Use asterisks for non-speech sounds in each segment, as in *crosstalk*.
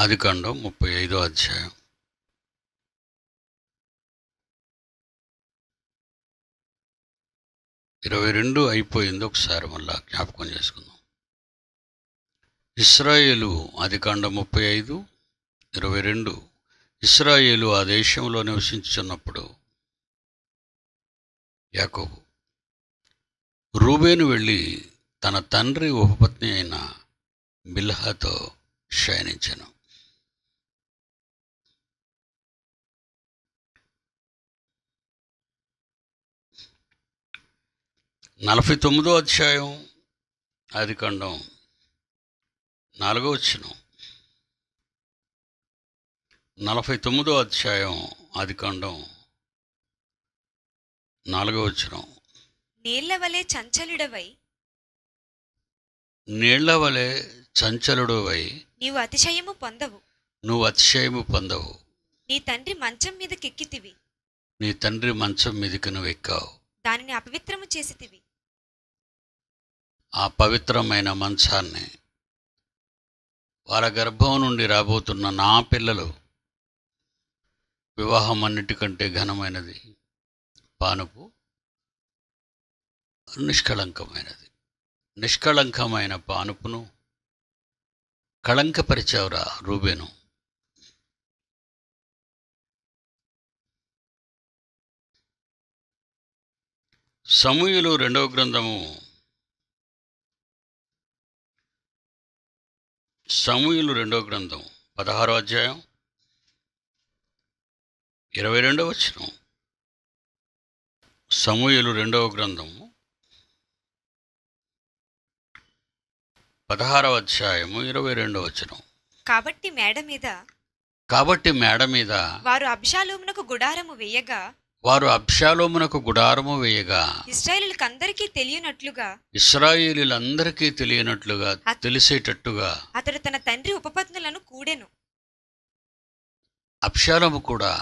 ఆదికాండం ముప్పై ఐదో అధ్యాయం ఇరవై రెండు అయిపోయింది ఒకసారి మళ్ళా జ్ఞాపకం చేసుకుందాం ఇస్రాయేలు ఆదికాండం ముప్పై ఐదు ఇరవై రెండు ఇస్రాయేలు ఆ దేశంలో నివసించున్నప్పుడు యాకోబు రూబేను వెళ్ళి తన తండ్రి ఉపపత్ని అయిన బిల్హాతో శయనించను నలభై తొమ్మిదో అధ్యాయం ఆదికాండం నాలుగో వచ్చిన నలభై తొమ్మిదో అధ్యాయం ఆదికాండం నాలుగో వచ్చిన నీళ్ల వలె చంచలుడవై నీళ్ల వలె చంచలుడవై నీవు అతిశయము పొందవు నువ్వు అతిశయము పొందవు నీ తండ్రి మంచం మీద కెక్కితివి నీ తండ్రి మంచం మీదకి నువ్వు ఎక్కావు దానిని అపవిత్రము చేసితివి ఆ పవిత్రమైన మంచాన్ని వారి గర్భం నుండి రాబోతున్న నా పిల్లలు వివాహం అన్నిటికంటే ఘనమైనది పానుపు నిష్కళంకమైనది నిష్కళంకమైన పానుపును కళంకపరిచావురా రూబేను సమూహలు రెండవ గ్రంథము సమూహులు రెండో గ్రంథం పదహారో అధ్యాయం ఇరవై రెండవ వచనం సమూహులు రెండవ గ్రంథము పదహారవ అధ్యాయము ఇరవై రెండవ వచనం కాబట్టి మేడ మీద కాబట్టి మేడ మీద వారు అబ్షాలోమునకు గుడారము వేయగా వారు అబ్షాలోమునకు గుడారము వేయగా ఇస్రాయేలీలకందరికీ తెలియనట్లుగా ఇస్రాయేలీలందరికీ తెలియనట్లుగా తెలిసేటట్టుగా అతడు తన తండ్రి ఉపపత్నులను కూడెను అబ్షాలోము కూడా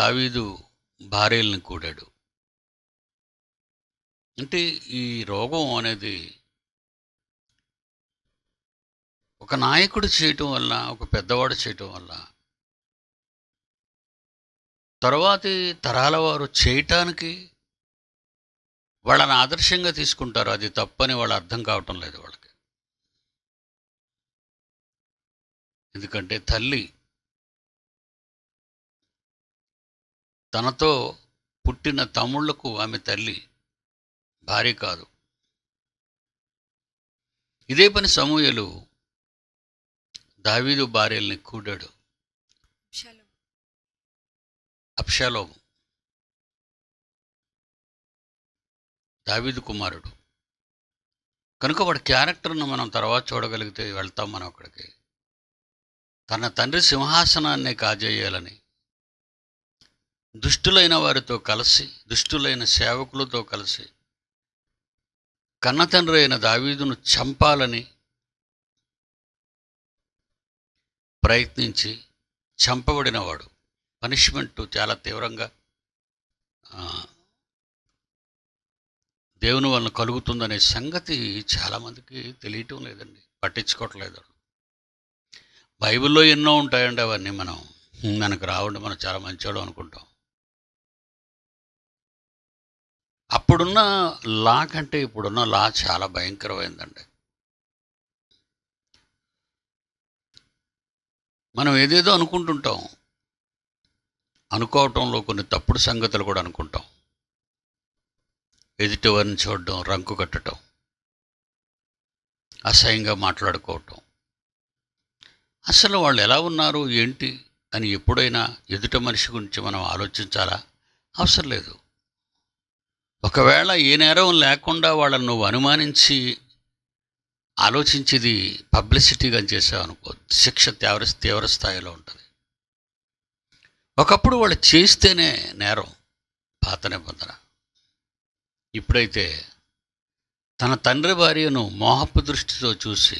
దావీదు భార్యలను కూడాడు అంటే ఈ రోగం అనేది ఒక నాయకుడు చేయటం వల్ల ఒక పెద్దవాడు చేయటం వల్ల తర్వాతి తరాల వారు చేయటానికి వాళ్ళని ఆదర్శంగా తీసుకుంటారు అది తప్పని వాళ్ళు అర్థం కావటం లేదు వాళ్ళకి ఎందుకంటే తల్లి తనతో పుట్టిన తమ్ముళ్లకు ఆమె తల్లి భార్య కాదు ఇదే పని సమూయలు దావీదు భార్యల్ని కూడాడు అప్షాలోము దావీదు కుమారుడు కనుక వాడి క్యారెక్టర్ను మనం తర్వాత చూడగలిగితే వెళ్తాం మనం అక్కడికి తన తండ్రి సింహాసనాన్ని కాజేయాలని దుష్టులైన వారితో కలిసి దుష్టులైన సేవకులతో కలిసి కన్నతండ్రి అయిన దావీదును చంపాలని ప్రయత్నించి చంపబడినవాడు పనిష్మెంట్ చాలా తీవ్రంగా దేవుని వలన కలుగుతుందనే సంగతి చాలామందికి తెలియటం లేదండి పట్టించుకోవట్లేదు బైబిల్లో ఎన్నో ఉంటాయండి అవన్నీ మనం మనకు రావండి మనం చాలా మంచివాడు అనుకుంటాం అప్పుడున్న లా కంటే ఇప్పుడున్న లా చాలా భయంకరమైందండి మనం ఏదేదో అనుకుంటుంటాం అనుకోవటంలో కొన్ని తప్పుడు సంగతులు కూడా అనుకుంటాం ఎదుటివారిని చూడడం రంకు కట్టడం అసహ్యంగా మాట్లాడుకోవటం అసలు వాళ్ళు ఎలా ఉన్నారు ఏంటి అని ఎప్పుడైనా ఎదుట మనిషి గురించి మనం ఆలోచించాలా అవసరం లేదు ఒకవేళ ఏ నేరం లేకుండా వాళ్ళని నువ్వు అనుమానించి ఆలోచించేది పబ్లిసిటీగా చేసావు అనుకో శిక్ష తీవ్ర తీవ్ర స్థాయిలో ఉంటుంది ఒకప్పుడు వాళ్ళు చేస్తేనే నేరం పాత నిబంధన ఇప్పుడైతే తన తండ్రి భార్యను మోహపు దృష్టితో చూసి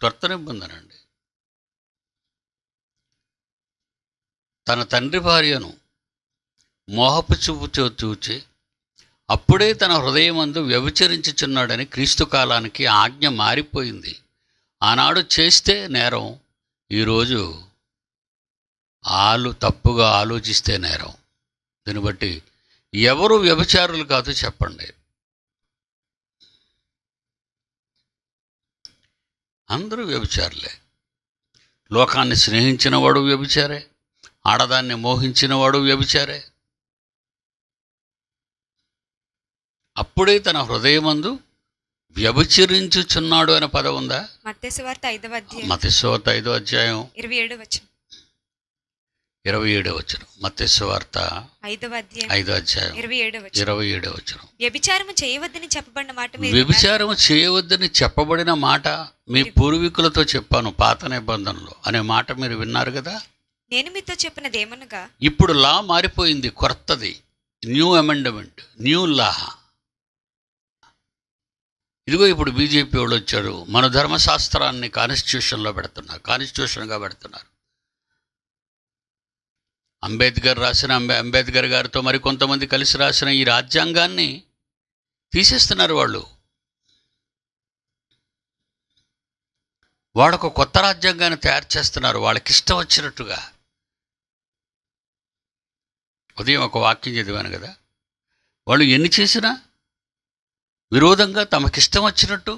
త్వర్త నిబంధన అండి తన తండ్రి భార్యను మోహపు చూపుతో చూచి అప్పుడే తన హృదయమందు వ్యభిచరించుచున్నాడని క్రీస్తు కాలానికి ఆజ్ఞ మారిపోయింది ఆనాడు చేస్తే నేరం ఈరోజు ఆలు తప్పుగా ఆలోచిస్తే నేరం దీన్ని బట్టి ఎవరు వ్యభిచారులు కాదు చెప్పండి అందరూ వ్యభిచారులే లోకాన్ని స్నేహించినవాడు వ్యభిచారే ఆడదాన్ని మోహించినవాడు వ్యభిచారే అప్పుడే తన హృదయమందు వ్యభిచరించుచున్నాడు అనే పదం ఉందా మతేశ్వర్త ఐదో అధ్యాయం మతేశ్వర్త ఐదో అధ్యాయం ఇరవై ఏడు వచ్చింది ఇరవై ఏడవ వచ్చిన మత్స్య వార్త ఐదవ అధ్యాయం ఇరవై ఏడవ వచ్చిన వ్యభిచారము చేయవద్దని చెప్పబడిన మాట వ్యభిచారము చేయవద్దని చెప్పబడిన మాట మీ పూర్వీకులతో చెప్పాను పాత నిబంధనలు అనే మాట మీరు విన్నారు కదా నేను మీతో చెప్పినది ఏమనగా ఇప్పుడు లా మారిపోయింది కొత్తది న్యూ అమెండమెంట్ న్యూ లా ఇదిగో ఇప్పుడు బీజేపీ వాళ్ళు వచ్చారు మన ధర్మశాస్త్రాన్ని కాన్స్టిట్యూషన్లో పెడుతున్నారు కాన్స్టిట్యూషన్గా పెడుతున్నారు అంబేద్కర్ రాసిన అంబే అంబేద్కర్ గారితో మరికొంతమంది కలిసి రాసిన ఈ రాజ్యాంగాన్ని తీసేస్తున్నారు వాళ్ళు వాళ్ళకు కొత్త రాజ్యాంగాన్ని తయారు చేస్తున్నారు వాళ్ళకిష్టం వచ్చినట్టుగా ఉదయం ఒక వాక్యం చదివాను కదా వాళ్ళు ఎన్ని చేసినా విరోధంగా తమకిష్టం వచ్చినట్టు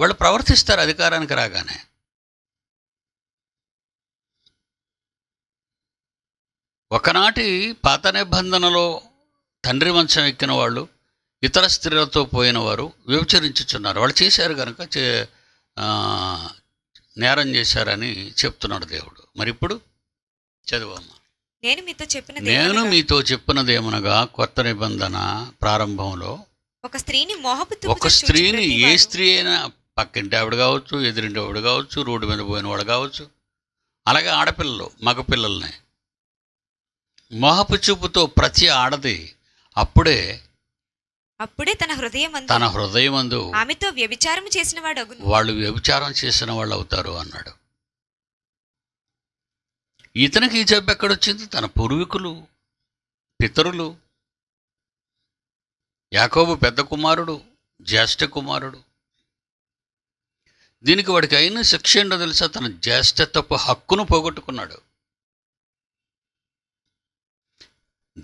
వాళ్ళు ప్రవర్తిస్తారు అధికారానికి రాగానే ఒకనాటి పాత నిబంధనలో తండ్రి వంశం ఎక్కిన వాళ్ళు ఇతర స్త్రీలతో పోయిన వారు వ్యభిచరించుచున్నారు వాళ్ళు చేశారు కనుక చే నేరం చేశారని చెప్తున్నాడు దేవుడు మరి ఇప్పుడు చదువమ్మ నేను మీతో చెప్పిన నేను మీతో చెప్పినదేమనగా కొత్త నిబంధన ప్రారంభంలో ఒక స్త్రీని ఒక స్త్రీని ఏ స్త్రీ అయినా పక్కింటి ఆవిడ కావచ్చు ఎదురింటి ఆవిడ కావచ్చు రోడ్డు మీద పోయిన వాడు కావచ్చు అలాగే ఆడపిల్లలు మగపిల్లల్ని మోహపు చూపుతో ప్రతి ఆడది అప్పుడే అప్పుడే తన హృదయం తన అందు ఆమెతో వ్యభిచారం చేసిన వాడు వాళ్ళు వ్యభిచారం చేసిన వాళ్ళు అవుతారు అన్నాడు ఇతనికి ఈ జబ్బు ఎక్కడొచ్చింది తన పూర్వీకులు పితరులు యాకోబు పెద్ద కుమారుడు జ్యేష్ఠ కుమారుడు దీనికి వాడికి అయిన శిక్ష ఏంటో తెలుసా తన తప్పు హక్కును పోగొట్టుకున్నాడు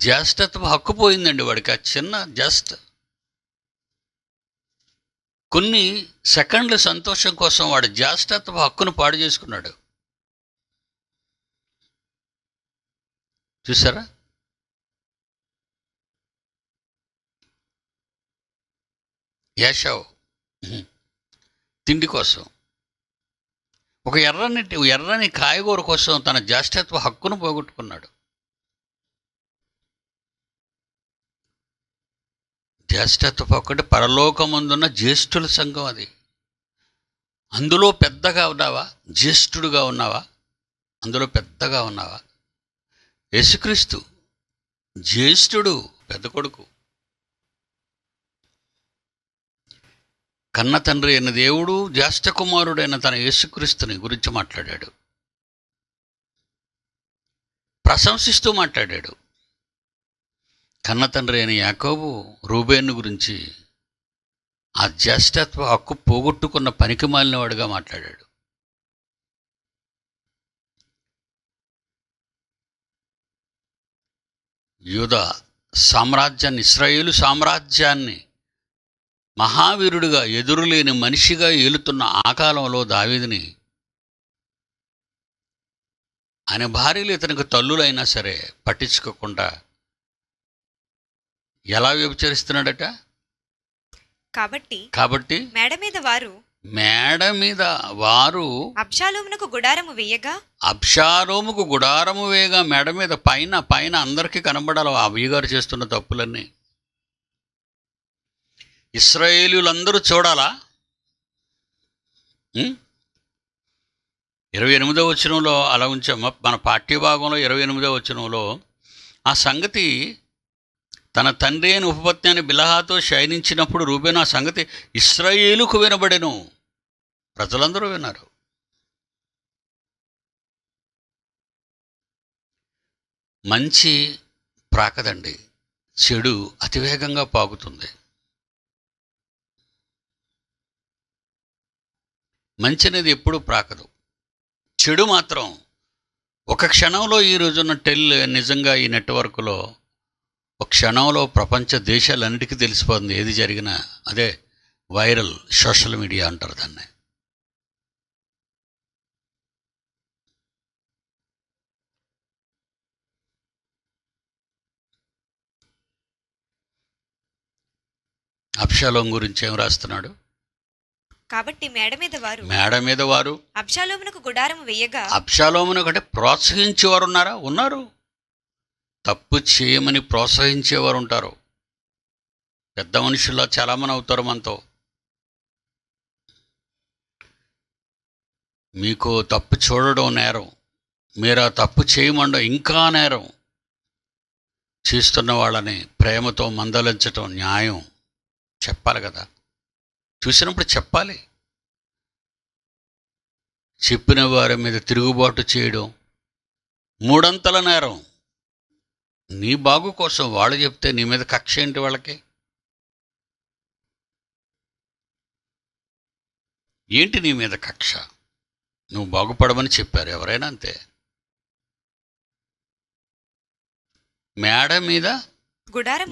జ్యేష్ఠత్వ హక్కు పోయిందండి వాడికి ఆ చిన్న జస్ట్ కొన్ని సెకండ్ల సంతోషం కోసం వాడు జ్యేష్ఠత్వ హక్కును పాడు చేసుకున్నాడు చూసారా యాషావ్ తిండి కోసం ఒక ఎర్రని ఎర్రని కాయగూర కోసం తన జ్యేష్ఠత్వ హక్కును పోగొట్టుకున్నాడు జ్యేష్ఠత్వ పోకుండా పరలోకముందున్న జ్యేష్ఠుల సంఘం అది అందులో పెద్దగా ఉన్నావా జ్యేష్ఠుడుగా ఉన్నావా అందులో పెద్దగా ఉన్నావా యేసుక్రీస్తు జ్యేష్ఠుడు పెద్ద కొడుకు కన్న తండ్రి అయిన దేవుడు జ్యేష్ఠ కుమారుడైన తన యేసుక్రీస్తుని గురించి మాట్లాడాడు ప్రశంసిస్తూ మాట్లాడాడు కన్న తండ్రి అయిన యాకోబు రూబేను గురించి ఆ జ్యేష్ఠత్వ హక్కు పోగొట్టుకున్న పనికి మాలినవాడుగా మాట్లాడాడు యూద సామ్రాజ్యాన్ని ఇస్రాయేలు సామ్రాజ్యాన్ని మహావీరుడిగా ఎదురులేని మనిషిగా ఏలుతున్న ఆ కాలంలో దావీదిని ఆయన భార్యలు ఇతనికి తల్లులైనా సరే పట్టించుకోకుండా ఎలా వ్యభిచరిస్తున్నాడట కాబట్టి కాబట్టి మేడ మీద వారు మేడ మీద వారు అబ్షాలోమునకు గుడారము వేయగా అబ్షాలోముకు గుడారము వేయగా మేడ మీద పైన పైన అందరికీ కనబడాలి అయ్యగారు చేస్తున్న తప్పులన్నీ ఇస్రాయేలీలందరూ చూడాలా ఇరవై ఎనిమిదో వచనంలో అలా ఉంచాము మన పాఠ్యభాగంలో ఇరవై ఎనిమిదో వచనంలో ఆ సంగతి తన తండ్రి అయిన ఉపపత్ని అని బిలహాతో శయనించినప్పుడు రూబేను ఆ సంగతి ఇస్రాయేలుకు వినబడెను ప్రజలందరూ విన్నారు మంచి ప్రాకదండి చెడు అతివేగంగా పాకుతుంది మంచి అనేది ఎప్పుడూ ప్రాకదు చెడు మాత్రం ఒక క్షణంలో ఈ టెల్ నిజంగా ఈ నెట్వర్క్లో ఒక క్షణంలో ప్రపంచ దేశాలన్నిటికీ తెలిసిపోతుంది ఏది జరిగినా అదే వైరల్ సోషల్ మీడియా అంటారు దాన్ని అప్షాలోం గురించి ఏం రాస్తున్నాడు కాబట్టి మేడ మీద వారు మేడ మీద వారు అప్షాలోమునకు గుడారం వేయగా అప్షాలోమునకు అంటే ప్రోత్సహించేవారు ఉన్నారా ఉన్నారు తప్పు చేయమని ప్రోత్సహించేవారు ఉంటారు పెద్ద మనుషుల్లో చాలామంది అవుతారు మనతో మీకు తప్పు చూడడం నేరం మీరు ఆ తప్పు చేయమండం ఇంకా నేరం చేస్తున్న వాళ్ళని ప్రేమతో మందలించటం న్యాయం చెప్పాలి కదా చూసినప్పుడు చెప్పాలి చెప్పిన వారి మీద తిరుగుబాటు చేయడం మూడంతల నేరం నీ బాగు కోసం వాళ్ళు చెప్తే నీ మీద కక్ష ఏంటి వాళ్ళకి ఏంటి నీ మీద కక్ష నువ్వు బాగుపడమని చెప్పారు ఎవరైనా అంతే మేడ మీద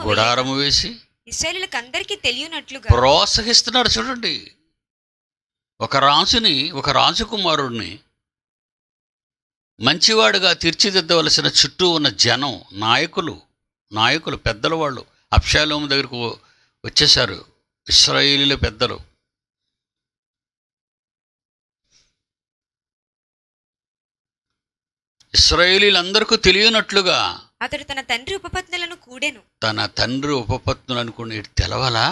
గుడారము వేసి ప్రోత్సహిస్తున్నాడు చూడండి ఒక రాజుని ఒక రాజకుమారుడిని మంచివాడుగా తీర్చిదిద్దవలసిన చుట్టూ ఉన్న జనం నాయకులు నాయకులు పెద్దల వాళ్ళు అప్షాలోము దగ్గరకు వచ్చేశారు ఇస్రాయేలీల పెద్దలు ఇస్రాయేలీలందరికీ తెలియనట్లుగా అతడు తన తండ్రి ఉపపత్నులను కూడెను తన తండ్రి ఉపపత్నులు అనుకుని తెలవాలా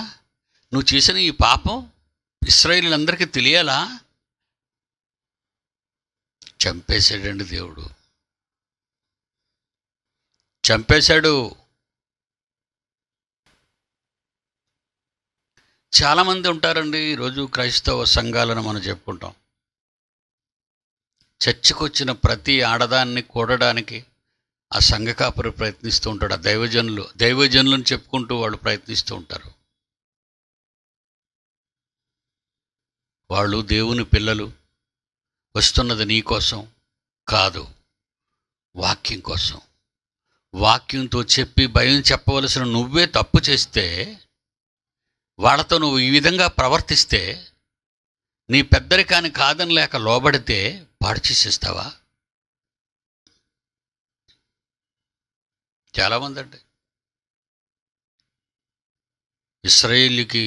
నువ్వు చేసిన ఈ పాపం ఇస్రాయేలీలందరికీ తెలియాలా చంపేశాడండి దేవుడు చంపేశాడు చాలామంది ఉంటారండి ఈరోజు క్రైస్తవ సంఘాలను మనం చెప్పుకుంటాం చర్చకొచ్చిన ప్రతి ఆడదాన్ని కూడడానికి ఆ సంఘ కాపురి ప్రయత్నిస్తూ ఉంటాడు ఆ దైవజనులు దైవజనులను చెప్పుకుంటూ వాళ్ళు ప్రయత్నిస్తూ ఉంటారు వాళ్ళు దేవుని పిల్లలు వస్తున్నది నీ కోసం కాదు వాక్యం కోసం వాక్యంతో చెప్పి భయం చెప్పవలసిన నువ్వే తప్పు చేస్తే వాళ్ళతో నువ్వు ఈ విధంగా ప్రవర్తిస్తే నీ కాని కాదని లేక లోబడితే పాడు చేసేస్తావా చాలామంది అండి ఇస్రాయేల్కి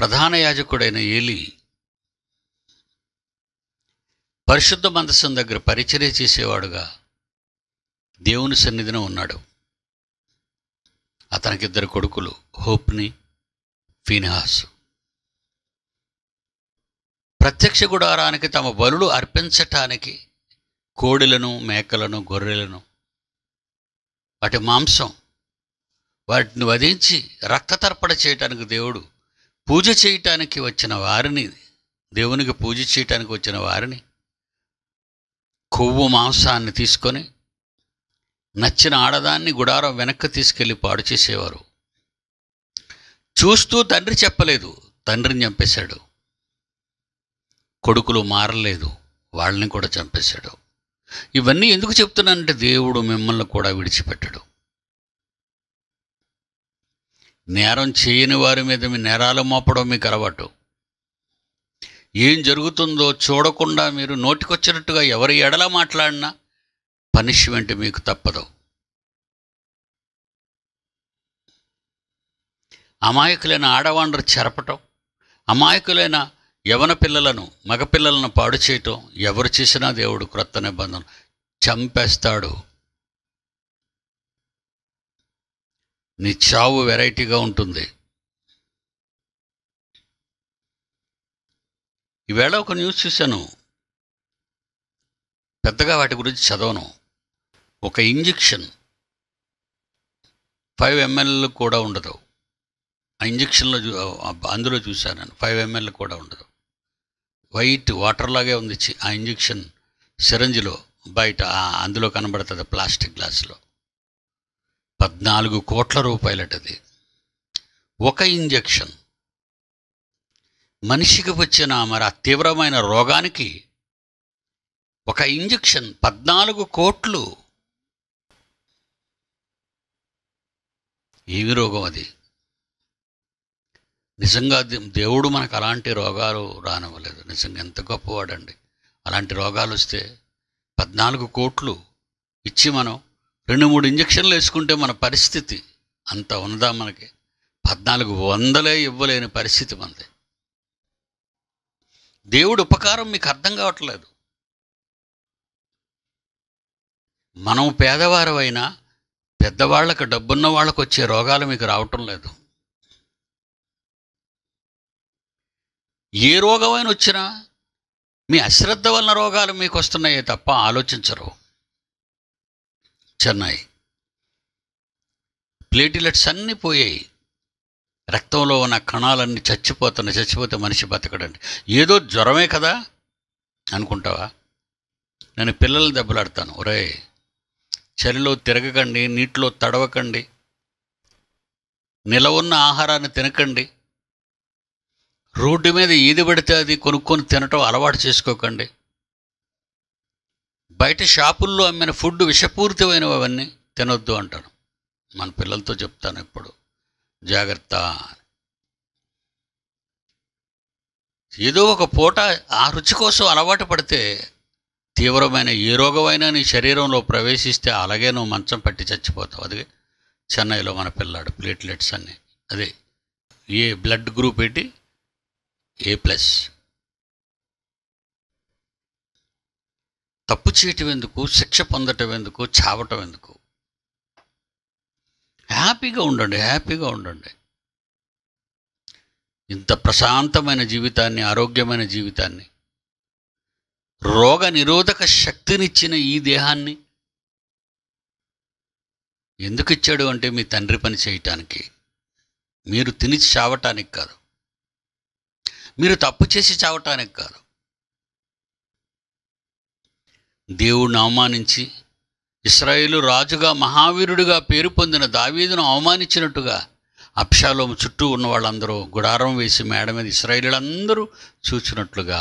ప్రధాన యాజకుడైన ఏలి పరిశుద్ధ మందసం దగ్గర పరిచర్య చేసేవాడుగా దేవుని సన్నిధిన ఉన్నాడు అతనికిద్దరు కొడుకులు హోప్ని ఫీనిహాస్ ప్రత్యక్ష గుడారానికి తమ బలులు అర్పించటానికి కోడిలను మేకలను గొర్రెలను వాటి మాంసం వాటిని వధించి రక్తతర్పణ చేయటానికి దేవుడు పూజ చేయటానికి వచ్చిన వారిని దేవునికి పూజ చేయటానికి వచ్చిన వారిని కొవ్వు మాంసాన్ని తీసుకొని నచ్చిన ఆడదాన్ని గుడారం వెనక్కి తీసుకెళ్ళి పాడు చేసేవారు చూస్తూ తండ్రి చెప్పలేదు తండ్రిని చంపేశాడు కొడుకులు మారలేదు వాళ్ళని కూడా చంపేశాడు ఇవన్నీ ఎందుకు చెప్తున్నానంటే దేవుడు మిమ్మల్ని కూడా విడిచిపెట్టడు నేరం చేయని వారి మీద మీ నేరాలు మోపడం మీకు అలవాటు ఏం జరుగుతుందో చూడకుండా మీరు నోటికొచ్చినట్టుగా ఎవరి ఎడల మాట్లాడినా పనిష్మెంట్ మీకు తప్పదు అమాయకులైన ఆడవాండ్రు చెరపటం అమాయకులైన యవన పిల్లలను మగపిల్లలను పాడు చేయటం ఎవరు చేసినా దేవుడు క్రొత్త నిబంధన చంపేస్తాడు నీ చావు వెరైటీగా ఉంటుంది ఈవేళ ఒక న్యూస్ చూశాను పెద్దగా వాటి గురించి చదవను ఒక ఇంజెక్షన్ ఫైవ్ ఎంఎల్ కూడా ఉండదు ఆ ఇంజెక్షన్లో అందులో చూశాను నేను ఫైవ్ ఎంఎల్ కూడా ఉండదు వైట్ వాటర్ లాగే ఉంది ఆ ఇంజెక్షన్ సిరంజిలో బయట అందులో కనబడుతుంది ప్లాస్టిక్ గ్లాసులో పద్నాలుగు కోట్ల రూపాయలటది ఒక ఇంజెక్షన్ మనిషికి వచ్చిన మరి ఆ తీవ్రమైన రోగానికి ఒక ఇంజెక్షన్ పద్నాలుగు కోట్లు ఏమి రోగం అది నిజంగా దేవుడు మనకు అలాంటి రోగాలు రానివ్వలేదు నిజంగా ఎంత గొప్పవాడండి అలాంటి రోగాలు వస్తే పద్నాలుగు కోట్లు ఇచ్చి మనం రెండు మూడు ఇంజక్షన్లు వేసుకుంటే మన పరిస్థితి అంత ఉందా మనకి పద్నాలుగు వందలే ఇవ్వలేని పరిస్థితి మనది దేవుడు ఉపకారం మీకు అర్థం కావట్లేదు మనం పేదవారమైనా పెద్దవాళ్ళకి డబ్బున్న వాళ్ళకు వచ్చే రోగాలు మీకు రావటం లేదు ఏ రోగమైన వచ్చినా మీ అశ్రద్ధ వలన రోగాలు మీకు వస్తున్నాయే తప్ప ఆలోచించరు చెన్నై ప్లేటిలెట్స్ అన్నీ పోయాయి రక్తంలో ఉన్న కణాలన్నీ చచ్చిపోతున్న చచ్చిపోతే మనిషి బతకడండి ఏదో జ్వరమే కదా అనుకుంటావా నేను పిల్లల్ని దెబ్బలాడతాను ఒరే చలిలో తిరగకండి నీటిలో తడవకండి నిలవున్న ఆహారాన్ని తినకండి రోడ్డు మీద ఏది పడితే అది కొనుక్కొని తినటం అలవాటు చేసుకోకండి బయట షాపుల్లో అమ్మిన ఫుడ్ విషపూరితమైనవి అవన్నీ తినొద్దు అంటాను మన పిల్లలతో చెప్తాను ఇప్పుడు జాగ్రత్త ఏదో ఒక పూట ఆ రుచి కోసం అలవాటు పడితే తీవ్రమైన ఏ రోగమైనా నీ శరీరంలో ప్రవేశిస్తే అలాగే నువ్వు మంచం పట్టి చచ్చిపోతావు అది చెన్నైలో మన పిల్లాడు ప్లేట్లెట్స్ అన్నీ అదే ఏ బ్లడ్ గ్రూప్ ఏంటి ఏ ప్లస్ తప్పు చేయటం ఎందుకు శిక్ష పొందటం ఎందుకు చావటం ఎందుకు హ్యాపీగా ఉండండి హ్యాపీగా ఉండండి ఇంత ప్రశాంతమైన జీవితాన్ని ఆరోగ్యమైన జీవితాన్ని రోగ నిరోధక శక్తినిచ్చిన ఈ దేహాన్ని ఎందుకు ఇచ్చాడు అంటే మీ తండ్రి పని చేయటానికి మీరు తిని చావటానికి కాదు మీరు తప్పు చేసి చావటానికి కాదు దేవుణ్ణి అవమానించి ఇస్రాయేలు రాజుగా మహావీరుడిగా పేరు పొందిన దావీదును అవమానించినట్టుగా అప్షాలోము చుట్టూ ఉన్న వాళ్ళందరూ గుడారం వేసి మేడ మీద ఇస్రాయేలీలందరూ చూచినట్లుగా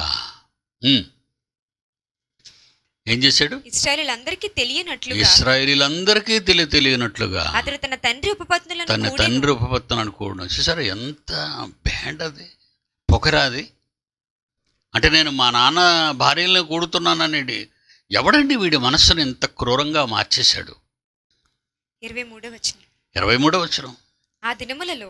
ఏం చేశాడు ఇస్రాయలీలందరికీ తెలియనట్లుగా ఇస్రాయేలీలందరికీ తెలియ తెలియనట్లుగా అతడు తన తండ్రి ఉపపత్నులను తన తండ్రి ఉపపత్తులను కూడను చూసారా ఎంత బ్యాండ్ అది పొకరాది అంటే నేను మా నాన్న భార్యలను కూడుతున్నానని ఎవడండి వీడి మనస్సును ఇంత క్రూరంగా మార్చేశాడు ఇరవై మూడో వచనం ఇరవై మూడవ వచనం ఆ దినములలో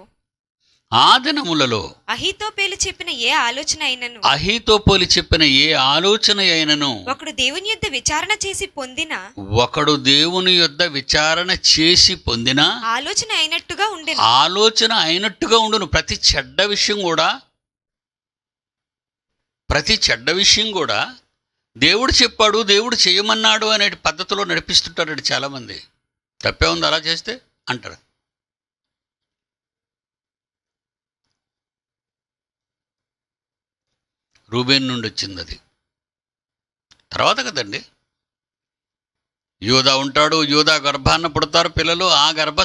ఆ దినములలో అహితోపేలు చెప్పిన ఏ ఆలోచన అయినను అహితో పోలి చెప్పిన ఏ ఆలోచన అయినను ఒకడు దేవుని యొద్ద విచారణ చేసి పొందిన ఒకడు దేవుని యొద్ద విచారణ చేసి పొందిన ఆలోచన అయినట్టుగా ఉండే ఆలోచన అయినట్టుగా ఉండును ప్రతి చెడ్డ విషయం కూడా ప్రతి చెడ్డ విషయం కూడా దేవుడు చెప్పాడు దేవుడు చేయమన్నాడు అనే పద్ధతిలో నడిపిస్తుంటారు చాలామంది తప్పే ఉంది అలా చేస్తే అంటారు రూబేన్ నుండి వచ్చింది అది తర్వాత కదండి యోధ ఉంటాడు యోధ గర్భాన్న పుడతారు పిల్లలు ఆ గర్భ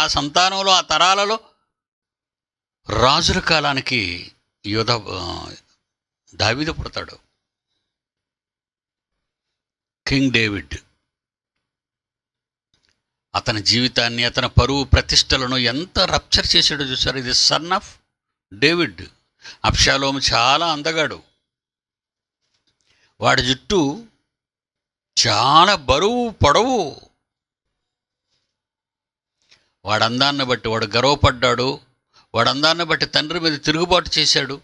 ఆ సంతానంలో ఆ తరాలలో రాజుల కాలానికి యోధ దావిద పుడతాడు కింగ్ డేవిడ్ అతని జీవితాన్ని అతని పరువు ప్రతిష్టలను ఎంత రప్చర్ చేశాడో చూసారు ఇది సన్ ఆఫ్ డేవిడ్ అప్షాలోము చాలా అందగాడు వాడి జుట్టు చాలా బరువు పొడవు వాడు అందాన్ని బట్టి వాడు గర్వపడ్డాడు వాడు అందాన్ని బట్టి తండ్రి మీద తిరుగుబాటు చేశాడు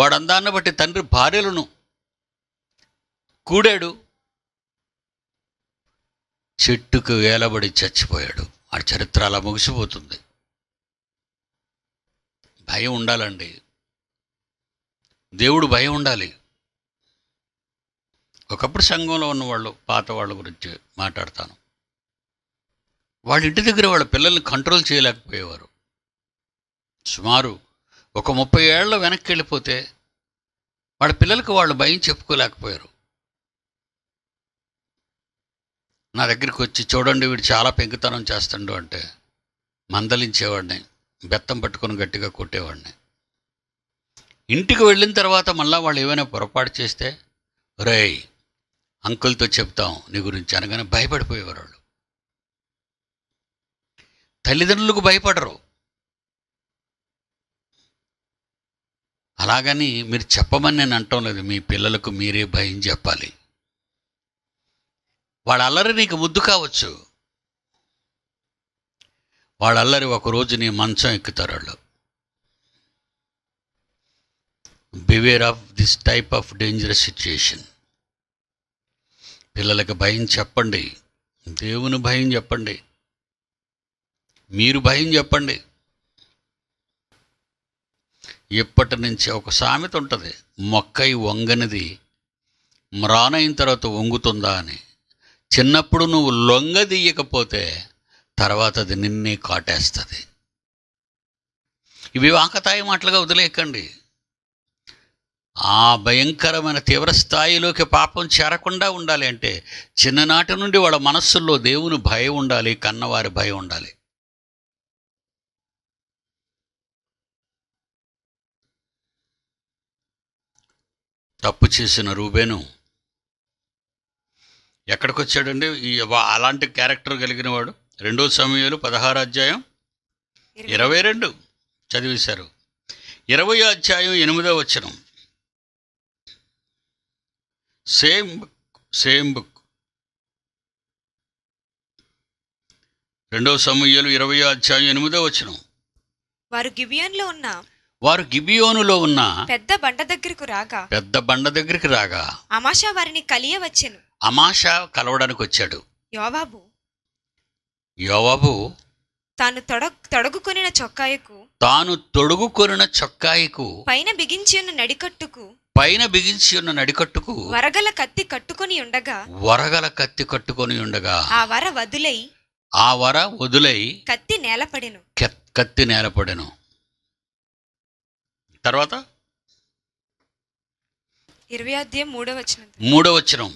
వాడు అందాన్ని బట్టి తండ్రి భార్యలను కూడాడు చెట్టుకు వేలబడి చచ్చిపోయాడు ఆ చరిత్ర అలా ముగిసిపోతుంది భయం ఉండాలండి దేవుడు భయం ఉండాలి ఒకప్పుడు సంఘంలో ఉన్నవాళ్ళు పాత వాళ్ళ గురించి మాట్లాడతాను వాళ్ళ ఇంటి దగ్గర వాళ్ళ పిల్లల్ని కంట్రోల్ చేయలేకపోయేవారు సుమారు ఒక ముప్పై ఏళ్ళ వెనక్కి వెళ్ళిపోతే వాళ్ళ పిల్లలకు వాళ్ళు భయం చెప్పుకోలేకపోయారు నా దగ్గరికి వచ్చి చూడండి వీడు చాలా పెంకుతనం చేస్తుండు అంటే మందలించేవాడిని బెత్తం పట్టుకొని గట్టిగా కొట్టేవాడిని ఇంటికి వెళ్ళిన తర్వాత మళ్ళీ వాళ్ళు ఏమైనా పొరపాటు చేస్తే రే అంకుల్తో చెప్తాం నీ గురించి అనగానే భయపడిపోయేవారు వాళ్ళు తల్లిదండ్రులకు భయపడరు అలాగని మీరు చెప్పమని నేను అంటం లేదు మీ పిల్లలకు మీరే భయం చెప్పాలి వాడు అల్లరి నీకు ముద్దు కావచ్చు వాళ్ళల్లరి అల్లరి ఒకరోజు నీ మంచం ఎక్కుతారు వాళ్ళు beware of this type of dangerous situation పిల్లలకు భయం చెప్పండి దేవుని భయం చెప్పండి మీరు భయం చెప్పండి ఎప్పటి నుంచి ఒక సామెత ఉంటుంది మొక్కై వంగనిది మ్రానైన తర్వాత వంగుతుందా అని చిన్నప్పుడు నువ్వు లొంగదీయకపోతే తర్వాత అది నిన్నే కాటేస్తుంది ఇవి వాకతాయం మాటలుగా వదిలేయకండి ఆ భయంకరమైన తీవ్రస్థాయిలోకి పాపం చేరకుండా ఉండాలి అంటే చిన్ననాటి నుండి వాళ్ళ మనస్సుల్లో దేవుని భయం ఉండాలి కన్నవారి భయం ఉండాలి తప్పు చేసిన రూబేను ఎక్కడికి వచ్చాడండి ఈ అలాంటి క్యారెక్టర్ కలిగిన వాడు రెండో సమయంలో పదహారు అధ్యాయం ఇరవై రెండు చదివేశారు ఇరవై అధ్యాయం ఎనిమిదో వచ్చనం సేమ్ బుక్ సేమ్ బుక్ రెండో సమయంలో ఇరవై అధ్యాయం ఎనిమిదో వచ్చనం వారు గిబియోన్లో ఉన్న వారు గిబియోనులో ఉన్న పెద్ద బండ దగ్గరకు రాగా పెద్ద బండ దగ్గరికి రాగా అమాషా వారిని కలియ వచ్చాను అమాష కలవడానికి వచ్చాడు యోవాబు యోవాబు తాను తొడ తొడుగుకొనిన చొక్కాయకు తాను తొడుగుకొనిన చొక్కాయకు పైన బిగించి ఉన్న నడికట్టుకు పైన బిగించి ఉన్న నడికట్టుకు వరగల కత్తి కట్టుకొని ఉండగా వరగల కత్తి కట్టుకొని ఉండగా ఆ వర వదులై ఆ వర వదులై కత్తి నేలపడెను కత్తి నేలపడెను తర్వాత ఇరవై అధ్యాయం మూడో వచనం మూడో వచనం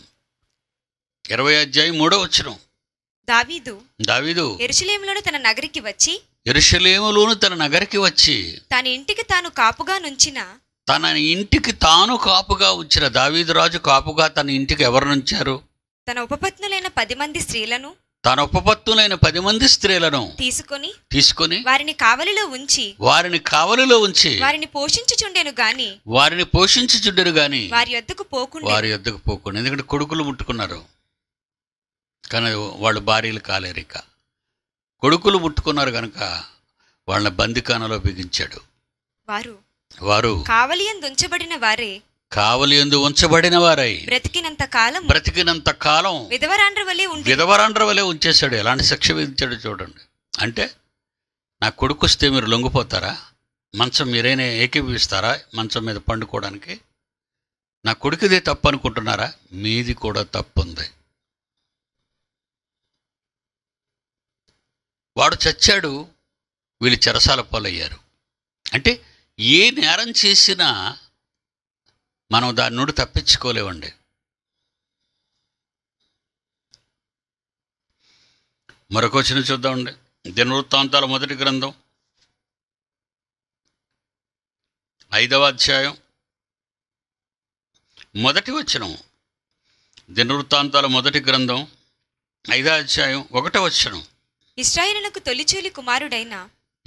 ఇరవై అధ్యాయం మూడో వచ్చిన దావీదు దావీదు ఎరుసలేములోను తన నగరికి వచ్చి ఎరుసలేములోను తన నగరికి వచ్చి తన ఇంటికి తాను కాపుగా నుంచిన తన ఇంటికి తాను కాపుగా ఉంచిన దావీదు రాజు కాపుగా తన ఇంటికి ఎవరు నుంచారు తన ఉపపత్నులైన పది మంది స్త్రీలను తన ఉపపత్తులైన పది మంది స్త్రీలను తీసుకొని తీసుకొని వారిని కావలిలో ఉంచి వారిని కావలిలో ఉంచి వారిని పోషించుచుండెను గాని వారిని పోషించుచుండెను గాని వారి వద్దకు పోకుండా వారి వద్దకు పోకుండా ఎందుకంటే కొడుకులు ముట్టుకున్నారు కానీ వాళ్ళు భార్యలు కాలేరిక కొడుకులు ముట్టుకున్నారు కనుక వాళ్ళని బందికానలో బిగించాడు వారు వారు కావలియందు ఉంచబడిన వారే కావలియందు ఉంచబడిన వారై బ్రతికినంత కాలం బ్రతికినంత కాలం విధవరాండ్ర వలె విధవరాండ్ర వలే ఉంచేశాడు ఎలాంటి శిక్ష విధించాడు చూడండి అంటే నా కొడుకు వస్తే మీరు లొంగిపోతారా మంచం మీరైనా ఏకీభవిస్తారా మంచం మీద పండుకోవడానికి నా కొడుకుదే తప్పు అనుకుంటున్నారా మీది కూడా తప్పు ఉంది వాడు చచ్చాడు వీళ్ళు చెరసాల పాలయ్యారు అంటే ఏ నేరం చేసినా మనం దాని నుండి తప్పించుకోలేవండి మరొక వచ్చిన చూద్దామండి దినవృత్తాంతాల మొదటి గ్రంథం ఐదవ అధ్యాయం మొదటి వచ్చిన దినవృత్తాంతాల మొదటి గ్రంథం ఐదవ అధ్యాయం ఒకటో ఇస్రాయేలులకు తొలిచూలి కుమారుడైన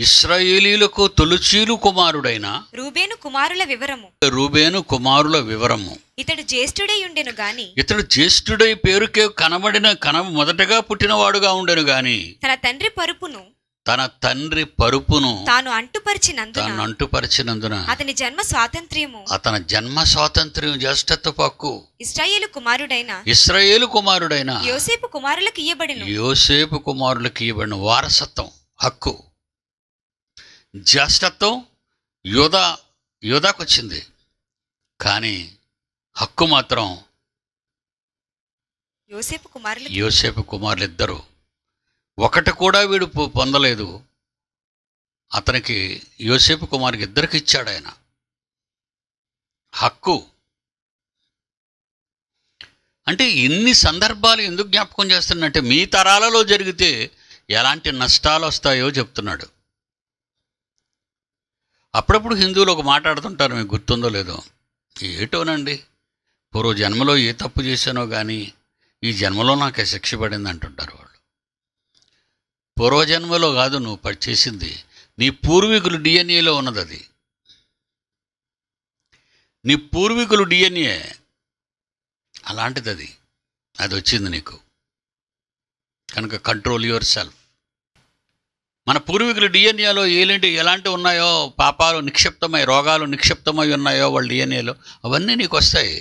ఇస్రాయేలీలకు తొలిచీలు కుమారుడైన రూబేను కుమారుల వివరము రూబేను కుమారుల వివరము ఇతడు జ్యేష్ఠుడై ఉండెను గాని ఇతడు జ్యేష్ఠుడై పేరుకే కనబడిన కన మొదటగా పుట్టినవాడుగా ఉండెను గాని తన తండ్రి పరుపును తన తండ్రి పరుపును తాను అంటుపరిచినందున అంటుపరిచినందున అతని జన్మ స్వాతంత్ర్యము అతని జన్మ స్వాతంత్ర్యం జ్యేష్ఠత్వ పక్కు ఇస్రాయేలు కుమారుడైన ఇస్రాయేలు కుమారుడైన యోసేపు కుమారులకు ఇవ్వబడిన యోసేపు కుమారులకు ఇవ్వబడిన వారసత్వం హక్కు జ్యేష్ఠత్వం యోధ వచ్చింది కానీ హక్కు మాత్రం యోసేపు కుమారులు యోసేపు కుమారులు ఇద్దరు ఒకటి కూడా వీడు పొందలేదు అతనికి యోసేపు కుమార్కి ఇద్దరికి ఇచ్చాడు ఆయన హక్కు అంటే ఇన్ని సందర్భాలు ఎందుకు జ్ఞాపకం చేస్తున్నంటే మీ తరాలలో జరిగితే ఎలాంటి నష్టాలు వస్తాయో చెప్తున్నాడు అప్పుడప్పుడు హిందువులు ఒక మాట్లాడుతుంటారు మీకు గుర్తుందో లేదో ఏటోనండి పూర్వ జన్మలో ఏ తప్పు చేశానో కానీ ఈ జన్మలో నాకే శిక్ష పడింది అంటుంటారు పూర్వజన్మలో కాదు నువ్వు చేసింది నీ పూర్వీకులు డిఎన్ఏలో ఉన్నది అది నీ పూర్వీకులు డిఎన్ఏ అలాంటిది అది అది వచ్చింది నీకు కనుక కంట్రోల్ యువర్ సెల్ఫ్ మన పూర్వీకులు డిఎన్ఏలో ఏలేంటి ఎలాంటి ఉన్నాయో పాపాలు నిక్షిప్తమై రోగాలు నిక్షిప్తమై ఉన్నాయో వాళ్ళ డిఎన్ఏలో అవన్నీ నీకు వస్తాయి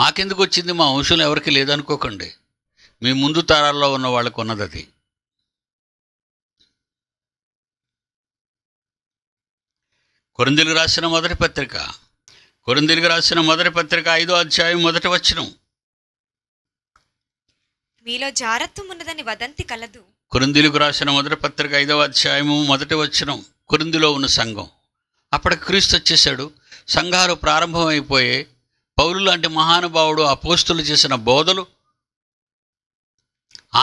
మాకెందుకు వచ్చింది మా వంశంలో ఎవరికి లేదనుకోకండి మీ ముందు తరాల్లో ఉన్న వాళ్ళకు ఉన్నది అది కొరిందులు రాసిన మొదటి పత్రిక కొరిందులకు రాసిన మొదటి పత్రిక ఐదో అధ్యాయం మొదటి వచ్చిన మీలో జారత్వం ఉన్నదని వదంతి కలదు కొరిందులకు రాసిన మొదటి పత్రిక ఐదవ అధ్యాయము మొదటి వచ్చిన కొరిందిలో ఉన్న సంఘం అప్పటి క్రీస్తు వచ్చేసాడు సంఘాలు ప్రారంభమైపోయే పౌరులు లాంటి మహానుభావుడు అపోస్తులు చేసిన బోధలు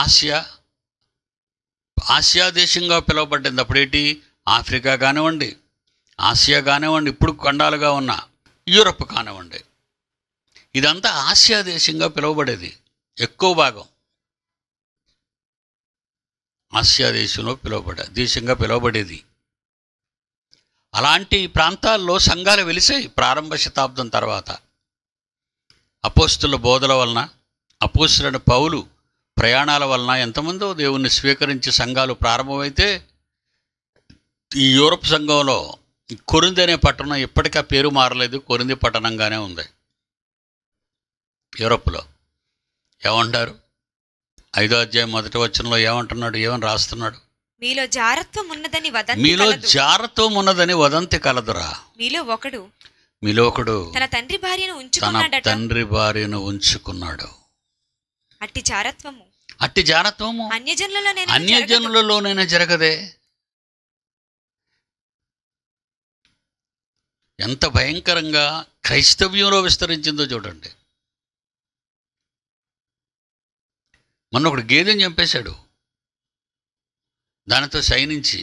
ఆసియా ఆసియా దేశంగా పిలువబడ్డింది అప్పుడేటి ఆఫ్రికా కానివ్వండి ఆసియా కానివ్వండి ఇప్పుడు ఖండాలుగా ఉన్న యూరప్ కానివ్వండి ఇదంతా ఆసియా దేశంగా పిలువబడేది ఎక్కువ భాగం ఆసియా దేశంలో పిలువబడే దేశంగా పిలువబడేది అలాంటి ప్రాంతాల్లో సంఘాలు వెలిసాయి ప్రారంభ శతాబ్దం తర్వాత అపోస్తుల బోధల వలన అపోస్తులైన పౌలు ప్రయాణాల వలన ఎంతమందో దేవుణ్ణి స్వీకరించి సంఘాలు ప్రారంభమైతే ఈ యూరప్ సంఘంలో కొరింది అనే పట్టణం ఇప్పటికీ ఆ పేరు మారలేదు కొరింది పట్టణంగానే ఉంది యూరప్లో ఏమంటారు ఐదో అధ్యాయం మొదటి వచనంలో ఏమంటున్నాడు ఏమని రాస్తున్నాడు మీలో జారత్వం ఉన్నదని వదంతి మీలో జారత్వం ఉన్నదని వదంతి కలదురా మీలో ఒకడు మీలో ఒకడు తన తండ్రి భార్యను ఉంచుకున్నాడు తండ్రి భార్యను ఉంచుకున్నాడు అట్టి జారత్వము అట్టి జారత్వము అన్య అన్యజనులలోనైనా జరగదే ఎంత భయంకరంగా క్రైస్తవ్యంలో విస్తరించిందో చూడండి మొన్న ఒకడు గేదెని చంపేశాడు దానితో సైనించి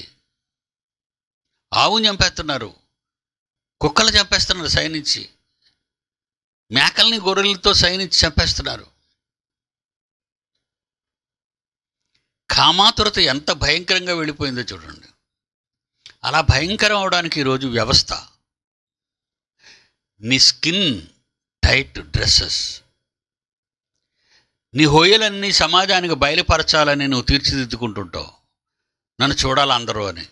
ఆవుని చంపేస్తున్నారు కుక్కలు చంపేస్తున్నారు సైనించి మేకల్ని గొర్రెలతో సైనించి చంపేస్తున్నారు కామాతురత ఎంత భయంకరంగా వెళ్ళిపోయిందో చూడండి అలా భయంకరం అవడానికి ఈరోజు వ్యవస్థ నీ స్కిన్ టైట్ డ్రెస్సెస్ నీ హోయలన్నీ సమాజానికి బయలుపరచాలని నువ్వు తీర్చిదిద్దుకుంటుంటావు నన్ను చూడాలి అందరూ అని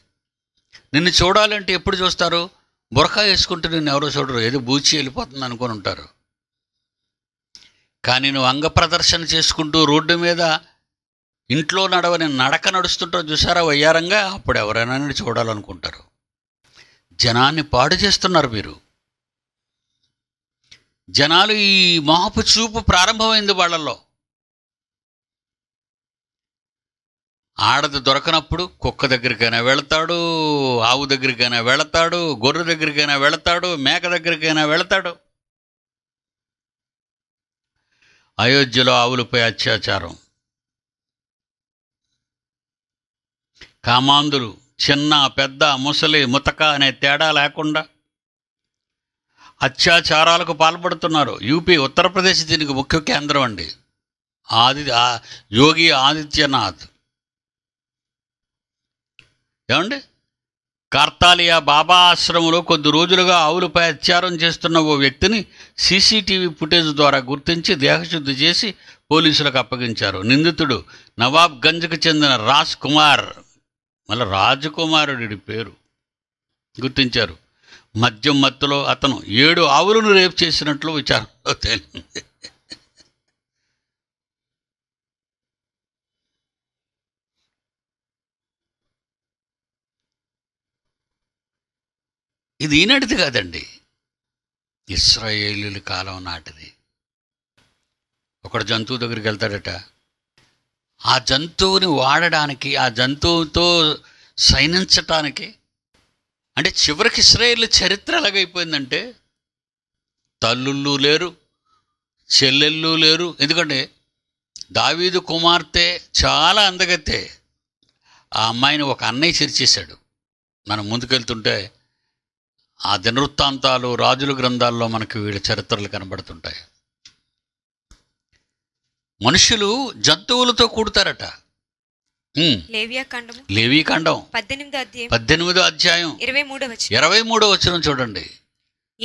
నిన్ను చూడాలంటే ఎప్పుడు చూస్తారు బురఖా వేసుకుంటే నిన్ను ఎవరో చూడరు ఏదో బూచి వెళ్ళిపోతుంది అనుకుని ఉంటారు కానీ నువ్వు అంగ ప్రదర్శన చేసుకుంటూ రోడ్డు మీద ఇంట్లో నడవని నడక నడుస్తుంటో చూసారా వయ్యారంగా అప్పుడు ఎవరైనా చూడాలనుకుంటారు జనాన్ని పాడు చేస్తున్నారు మీరు జనాలు ఈ మోహపు చూపు ప్రారంభమైంది వాళ్ళల్లో ఆడది దొరకనప్పుడు కుక్క దగ్గరికైనా వెళతాడు ఆవు దగ్గరికైనా వెళతాడు గొర్రె దగ్గరికైనా వెళతాడు మేక దగ్గరికైనా వెళతాడు అయోధ్యలో ఆవులపై అత్యాచారం కామాంధులు చిన్న పెద్ద ముసలి ముతక అనే తేడా లేకుండా అత్యాచారాలకు పాల్పడుతున్నారు యూపీ ఉత్తరప్రదేశ్ దీనికి ముఖ్య కేంద్రం అండి ఆది యోగి ఆదిత్యనాథ్ ఏమండి కార్తాలియా బాబా ఆశ్రమంలో కొద్ది రోజులుగా ఆవులపై అత్యారం చేస్తున్న ఓ వ్యక్తిని సీసీటీవీ ఫుటేజ్ ద్వారా గుర్తించి దేహశుద్ధి చేసి పోలీసులకు అప్పగించారు నిందితుడు నవాబ్ గంజ్కు చెందిన రాజ్ కుమార్ మళ్ళీ రాజకుమారుడి పేరు గుర్తించారు మద్యం మత్తులో అతను ఏడు ఆవులను రేపు చేసినట్లు విచారం తేలింది *laughs* ఇది ఈనాటిది కాదండి ఇస్రాయేలీల కాలం నాటిది ఒకడు జంతువు దగ్గరికి వెళ్తాడట ఆ జంతువుని వాడడానికి ఆ జంతువుతో సైనించటానికి అంటే చివరికి ఇస్రాయిల్ చరిత్ర ఎలాగైపోయిందంటే తల్లుళ్ళు లేరు చెల్లెళ్ళు లేరు ఎందుకంటే దావీదు కుమార్తె చాలా అందగత్తే ఆ అమ్మాయిని ఒక అన్నయ్య చేర్చేశాడు మనం ముందుకెళ్తుంటే ఆ దినవృత్తాంతాలు రాజుల గ్రంథాల్లో మనకు వీళ్ళ చరిత్రలు కనబడుతుంటాయి మనుషులు జంతువులతో కూడతారట లేవియ కాండం పద్దెనిమిదో అధ్యాయం పద్దెనిమిదో అధ్యాయం ఇరవై మూడో ఇరవై మూడో వచ్చిన చూడండి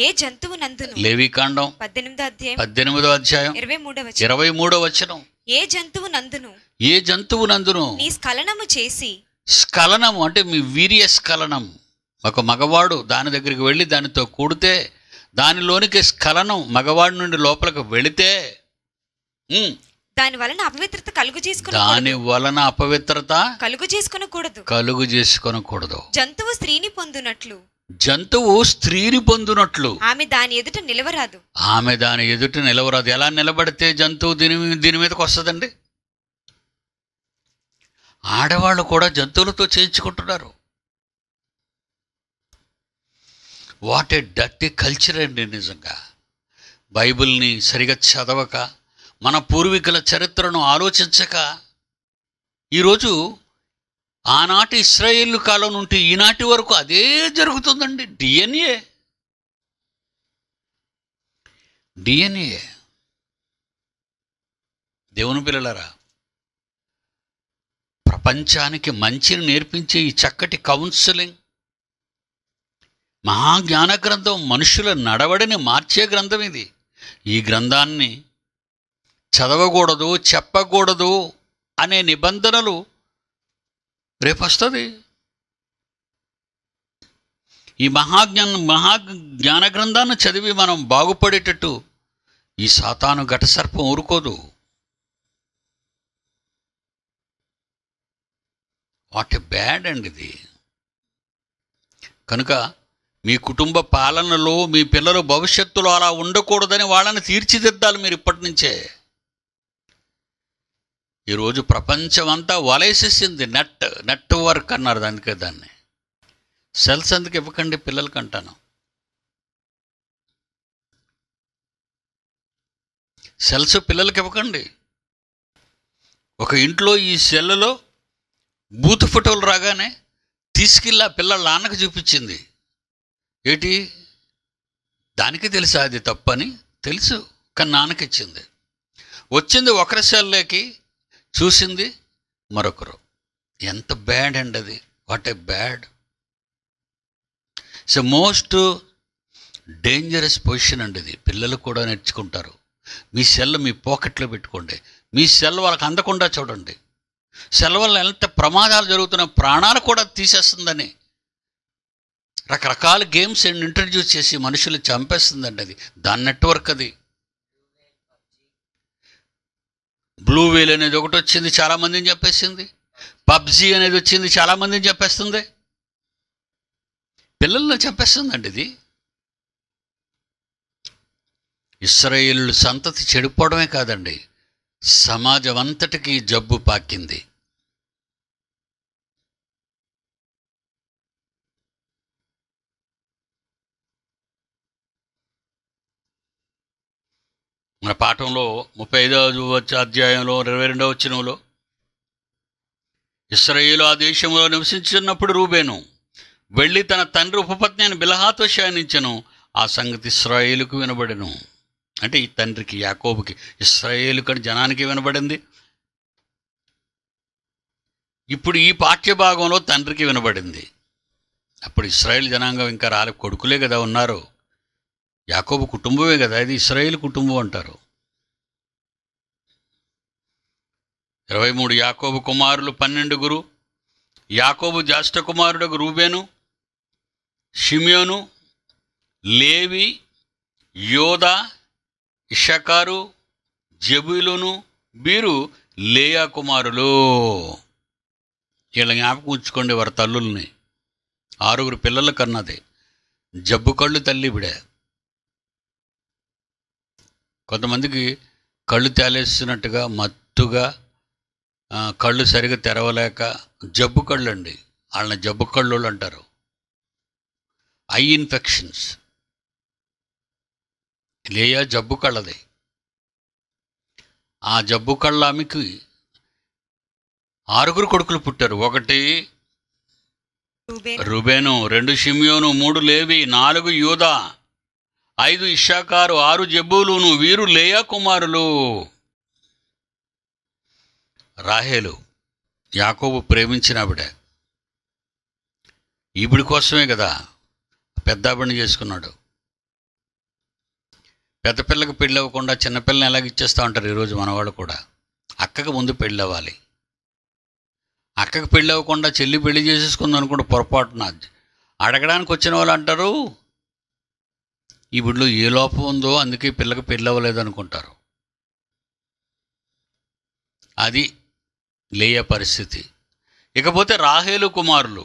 ఏ జంతువు నందును లేవి కాండం పద్దెనిమిదో అధ్యాయం పద్దెనిమిదో అధ్యాయం ఇరవై మూడో ఇరవై మూడో వచ్చిన ఏ జంతువు నందును ఏ జంతువు నందును నీ స్ఖలనము చేసి స్ఖలనము అంటే మీ వీర్య స్ఖలనం ఒక మగవాడు దాని దగ్గరికి వెళ్ళి దానితో కూడితే దానిలోనికి స్ఖలనం మగవాడి నుండి లోపలికి వెళితే దాని వలన అపవిత్రత కలుగు చేసుకుని దాని వలన అపవిత్రత కలుగు చేసుకునకూడదు కలుగు చేసుకునకూడదు జంతువు స్త్రీని పొందినట్లు జంతువు స్త్రీని పొందునట్లు ఆమె దాని ఎదుట నిలవరాదు ఆమె దాని ఎదుట నిలవరాదు ఎలా నిలబడితే జంతువు దీని దీని మీదకి వస్తుందండి ఆడవాళ్ళు కూడా జంతువులతో చేయించుకుంటున్నారు వాట్ ఏ డర్టీ కల్చర్ అండి నిజంగా బైబిల్ని సరిగా చదవక మన పూర్వీకుల చరిత్రను ఆలోచించక ఈరోజు ఆనాటి ఇస్రాయేల్ కాలం నుండి ఈనాటి వరకు అదే జరుగుతుందండి డిఎన్ఏ డిఎన్ఏ దేవుని పిల్లలరా ప్రపంచానికి మంచిని నేర్పించే ఈ చక్కటి కౌన్సిలింగ్ మహాజ్ఞాన గ్రంథం మనుషుల నడవడిని మార్చే గ్రంథం ఇది ఈ గ్రంథాన్ని చదవకూడదు చెప్పకూడదు అనే నిబంధనలు రేపొస్తుంది ఈ మహాజ్ఞా మహా జ్ఞాన గ్రంథాన్ని చదివి మనం బాగుపడేటట్టు ఈ సాతాను ఘటసర్పం ఊరుకోదు వాట్ బ్యాడ్ అండి ఇది కనుక మీ కుటుంబ పాలనలో మీ పిల్లలు భవిష్యత్తులో అలా ఉండకూడదని వాళ్ళని తీర్చిదిద్దాలి మీరు ఇప్పటి నుంచే ఈరోజు ప్రపంచమంతా వలేసేసింది నెట్ నెట్వర్క్ అన్నారు దానికే దాన్ని సెల్స్ ఎందుకు ఇవ్వకండి పిల్లలకి అంటాను సెల్స్ పిల్లలకి ఇవ్వకండి ఒక ఇంట్లో ఈ సెల్లో బూత్ ఫోటోలు రాగానే తీసుకెళ్ళి ఆ పిల్లల నాన్నకు చూపించింది ఏంటి దానికి తెలుసా అది తప్పని తెలుసు కానీ నాన్నకి ఇచ్చింది వచ్చింది ఒకరి సెల్లోకి చూసింది మరొకరు ఎంత బ్యాడ్ అండి అది what a bad so most dangerous position అండి ఇది పిల్లలు కూడా నేర్చుకుంటారు మీ సెల్ మీ పాకెట్లో పెట్టుకోండి మీ సెల్ వాళ్ళకి అందకుండా చూడండి సెల్ వల్ల ఎంత ప్రమాదాలు జరుగుతున్న ప్రాణాలు కూడా తీసేస్తుందని రకరకాల గేమ్స్ ఇంట్రడ్యూస్ చేసి మనుషులు చంపేస్తుందండి అది దాని నెట్వర్క్ అది బ్లూ వేల్ అనేది ఒకటి వచ్చింది చాలామందిని చెప్పేసింది పబ్జీ అనేది వచ్చింది చాలామందిని చెప్పేస్తుంది పిల్లల్ని చెప్పేస్తుందండి ఇది ఇస్రాయేలు సంతతి చెడిపోవడమే కాదండి సమాజం అంతటికీ జబ్బు పాకింది మన పాఠంలో ముప్పై ఐదవ అధ్యాయంలో ఇరవై రెండవ వచనంలో ఇస్రయేలు ఆ దేశంలో నివసించినప్పుడు రూబేను వెళ్ళి తన తండ్రి ఉపపత్ని అని బిలహాతో శయనించను ఆ సంగతి ఇస్రాయేలుకు వినబడను అంటే ఈ తండ్రికి యాకోబుకి ఇస్రాయేలు కానీ జనానికి వినబడింది ఇప్పుడు ఈ పాఠ్యభాగంలో తండ్రికి వినబడింది అప్పుడు ఇస్రాయేల్ జనాంగం ఇంకా రాలే కొడుకులే కదా ఉన్నారు యాకోబు కుటుంబమే కదా ఇది ఇస్రాయేల్ కుటుంబం అంటారు ఇరవై మూడు యాకోబు కుమారులు పన్నెండుగురు యాకోబు జ్యేష్ఠ కుమారుడు రూబేను షిమియోను లేవి యోధ ఇషకారు జబులును వీరు లేయా కుమారులు వీళ్ళ జ్ఞాపకం ఉంచుకోండి వారి తల్లుల్ని ఆరుగురు పిల్లల కన్నది జబ్బు కళ్ళు తల్లి విడే కొంతమందికి కళ్ళు తేలేస్తున్నట్టుగా మత్తుగా కళ్ళు సరిగా తెరవలేక జబ్బు కళ్ళు అండి వాళ్ళని జబ్బు కళ్ళు అంటారు ఐ ఇన్ఫెక్షన్స్ లేయా జబ్బు కళ్ళది ఆ జబ్బు కళ్ళ ఆమెకి ఆరుగురు కొడుకులు పుట్టారు ఒకటి రుబేను రెండు షిమియోను మూడు లేవి నాలుగు యూదా ఐదు ఇషాకారు ఆరు జబ్బులును వీరు లేయా కుమారులు రాహేలు యాకోబు ప్రేమించిన ఇప్పుడు కోసమే కదా పెద్దాబడిని చేసుకున్నాడు పెద్ద పిల్లకి పెళ్ళి అవ్వకుండా చిన్నపిల్లని ఎలాగ ఇచ్చేస్తూ ఉంటారు ఈరోజు మనవాళ్ళు కూడా అక్కకి ముందు పెళ్ళి అవ్వాలి అక్కకి పెళ్ళి అవ్వకుండా చెల్లి పెళ్లి చేసేసుకుందనుకుంటే అనుకుంటే పొరపాటున అడగడానికి వచ్చిన వాళ్ళు అంటారు ఈ బుడ్లో ఏ లోపం ఉందో అందుకే పిల్లకి పెళ్ళి అవ్వలేదు అనుకుంటారు అది లేయ పరిస్థితి ఇకపోతే రాహేలు కుమారులు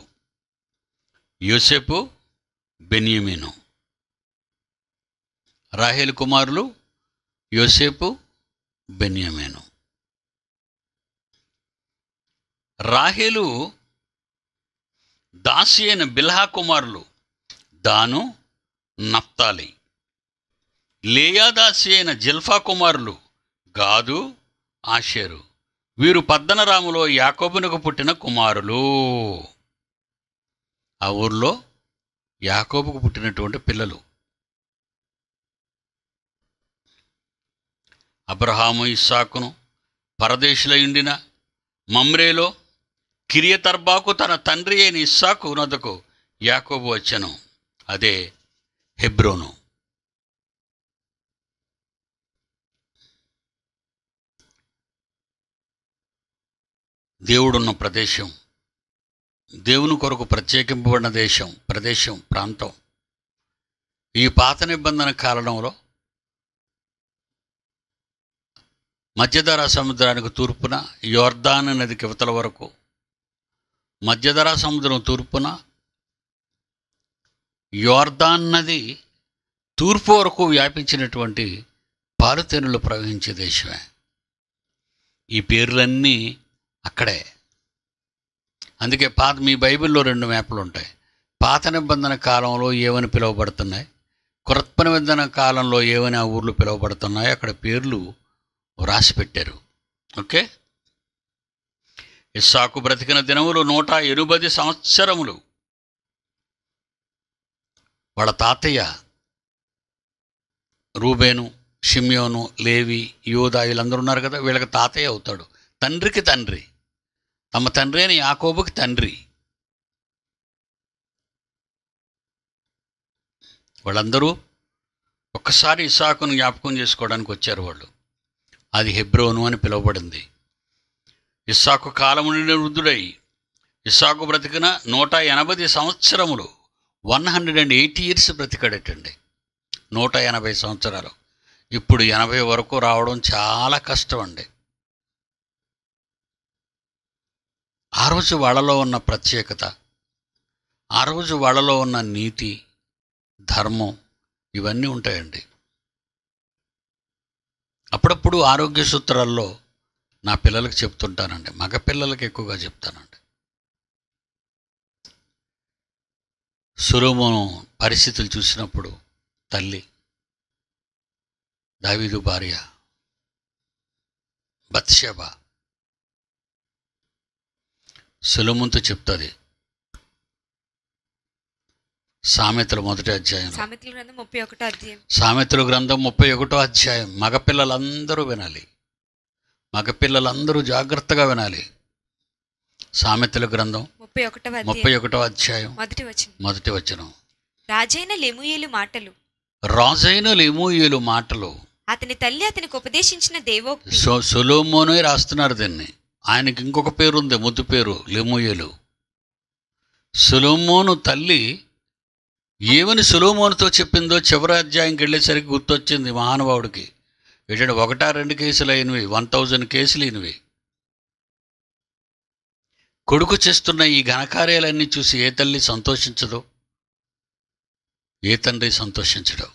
యూసెఫ్ బెన్యమీను రాహేలు కుమారులు యోసేపు బెన్యమేను రాహేలు దాసి అయిన బిల్హా కుమారులు దాను నప్తాలి లేయాదాసి అయిన జిల్ఫా కుమారులు గాదు ఆషేరు వీరు పద్దనరాములో యాకోబునకు పుట్టిన కుమారులు ఆ ఊర్లో యాకోబుకు పుట్టినటువంటి పిల్లలు అబ్రహాము ఇస్సాకును పరదేశులయుండిన మమ్రేలో కిరియతర్బాకు తన తండ్రి అయిన ఇస్సాకు నొద్దకు యాకోబు వచ్చను అదే హెబ్రోను దేవుడున్న ప్రదేశం దేవుని కొరకు ప్రత్యేకింపబడిన దేశం ప్రదేశం ప్రాంతం ఈ పాత నిబంధన కాలంలో మధ్యధరా సముద్రానికి తూర్పున యోర్దాన్ నదికి ఇవతల వరకు మధ్యధరా సముద్రం తూర్పున యోర్దాన్ నది తూర్పు వరకు వ్యాపించినటువంటి పారుతెనులు ప్రవహించే దేశమే ఈ పేర్లన్నీ అక్కడే అందుకే పాత మీ బైబిల్లో రెండు మ్యాప్లు ఉంటాయి పాత నిబంధన కాలంలో ఏమని పిలువబడుతున్నాయి క్రొత్త నిబంధన కాలంలో ఏమని ఆ ఊర్లు పిలువబడుతున్నాయి అక్కడ పేర్లు రాసి పెట్టారు ఓకే ఇస్సాకు బ్రతికిన దినములు నూట ఎనభై సంవత్సరములు వాళ్ళ తాతయ్య రూబేను షిమ్యోను లేవి యోధా వీళ్ళందరూ ఉన్నారు కదా వీళ్ళకి తాతయ్య అవుతాడు తండ్రికి తండ్రి తమ తండ్రి అయిన యాకోబుకి తండ్రి వాళ్ళందరూ ఒక్కసారి ఇసాకును జ్ఞాపకం చేసుకోవడానికి వచ్చారు వాళ్ళు అది హెబ్రోను అని పిలువబడింది ఇస్సాకు కాలము నుండి వృద్ధుడై ఇస్సాకు బ్రతికిన నూట ఎనభై సంవత్సరములు one hundred and eighty years బ్రతికాడేటండి నూట ఎనభై సంవత్సరాలు ఇప్పుడు ఎనభై వరకు రావడం చాలా కష్టం అండి ఆ రోజు వాళ్ళలో ఉన్న ప్రత్యేకత ఆ రోజు వాళ్ళలో ఉన్న నీతి ధర్మం ఇవన్నీ ఉంటాయండి అప్పుడప్పుడు ఆరోగ్య సూత్రాల్లో నా పిల్లలకు చెప్తుంటానండి మగ పిల్లలకి ఎక్కువగా చెప్తానండి సురూమను పరిస్థితులు చూసినప్పుడు తల్లి దావిదు భార్య బత్షబా సులముంతో చెప్తుంది సామెతలు మొదటి అధ్యాయం సామెతల గ్రంథం ముప్పై ఒకటో అధ్యాయం సామెతల గ్రంథం ముప్పై ఒకటో అధ్యాయం మగపిల్లలందరూ వినాలి మగపిల్లలందరూ జాగ్రత్తగా వినాలి సామెతల గ్రంథం ముప్పై ముప్పై ఒకటో అధ్యాయం మొదటి వచ్చిన మొదటి వచనం రాజైన లెముయేలు మాటలు రాజైన లెముయేలు మాటలు అతని తల్లి అతనికి ఉపదేశించిన దేవో సులోమోనే రాస్తున్నారు దీన్ని ఆయనకి ఇంకొక పేరు ఉంది ముద్దు పేరు లెమోయలు సులోమోను తల్లి ఏమని సులోమోనుతో చెప్పిందో చివరి అధ్యాయంకి వెళ్ళేసరికి గుర్తొచ్చింది మహానుభావుడికి ఏంటంటే ఒకటా రెండు కేసులు అయినవి వన్ థౌజండ్ కేసులు అయినవి కొడుకు చేస్తున్న ఈ ఘనకార్యాలన్నీ చూసి ఏ తల్లి సంతోషించదు ఏ తండ్రి సంతోషించడు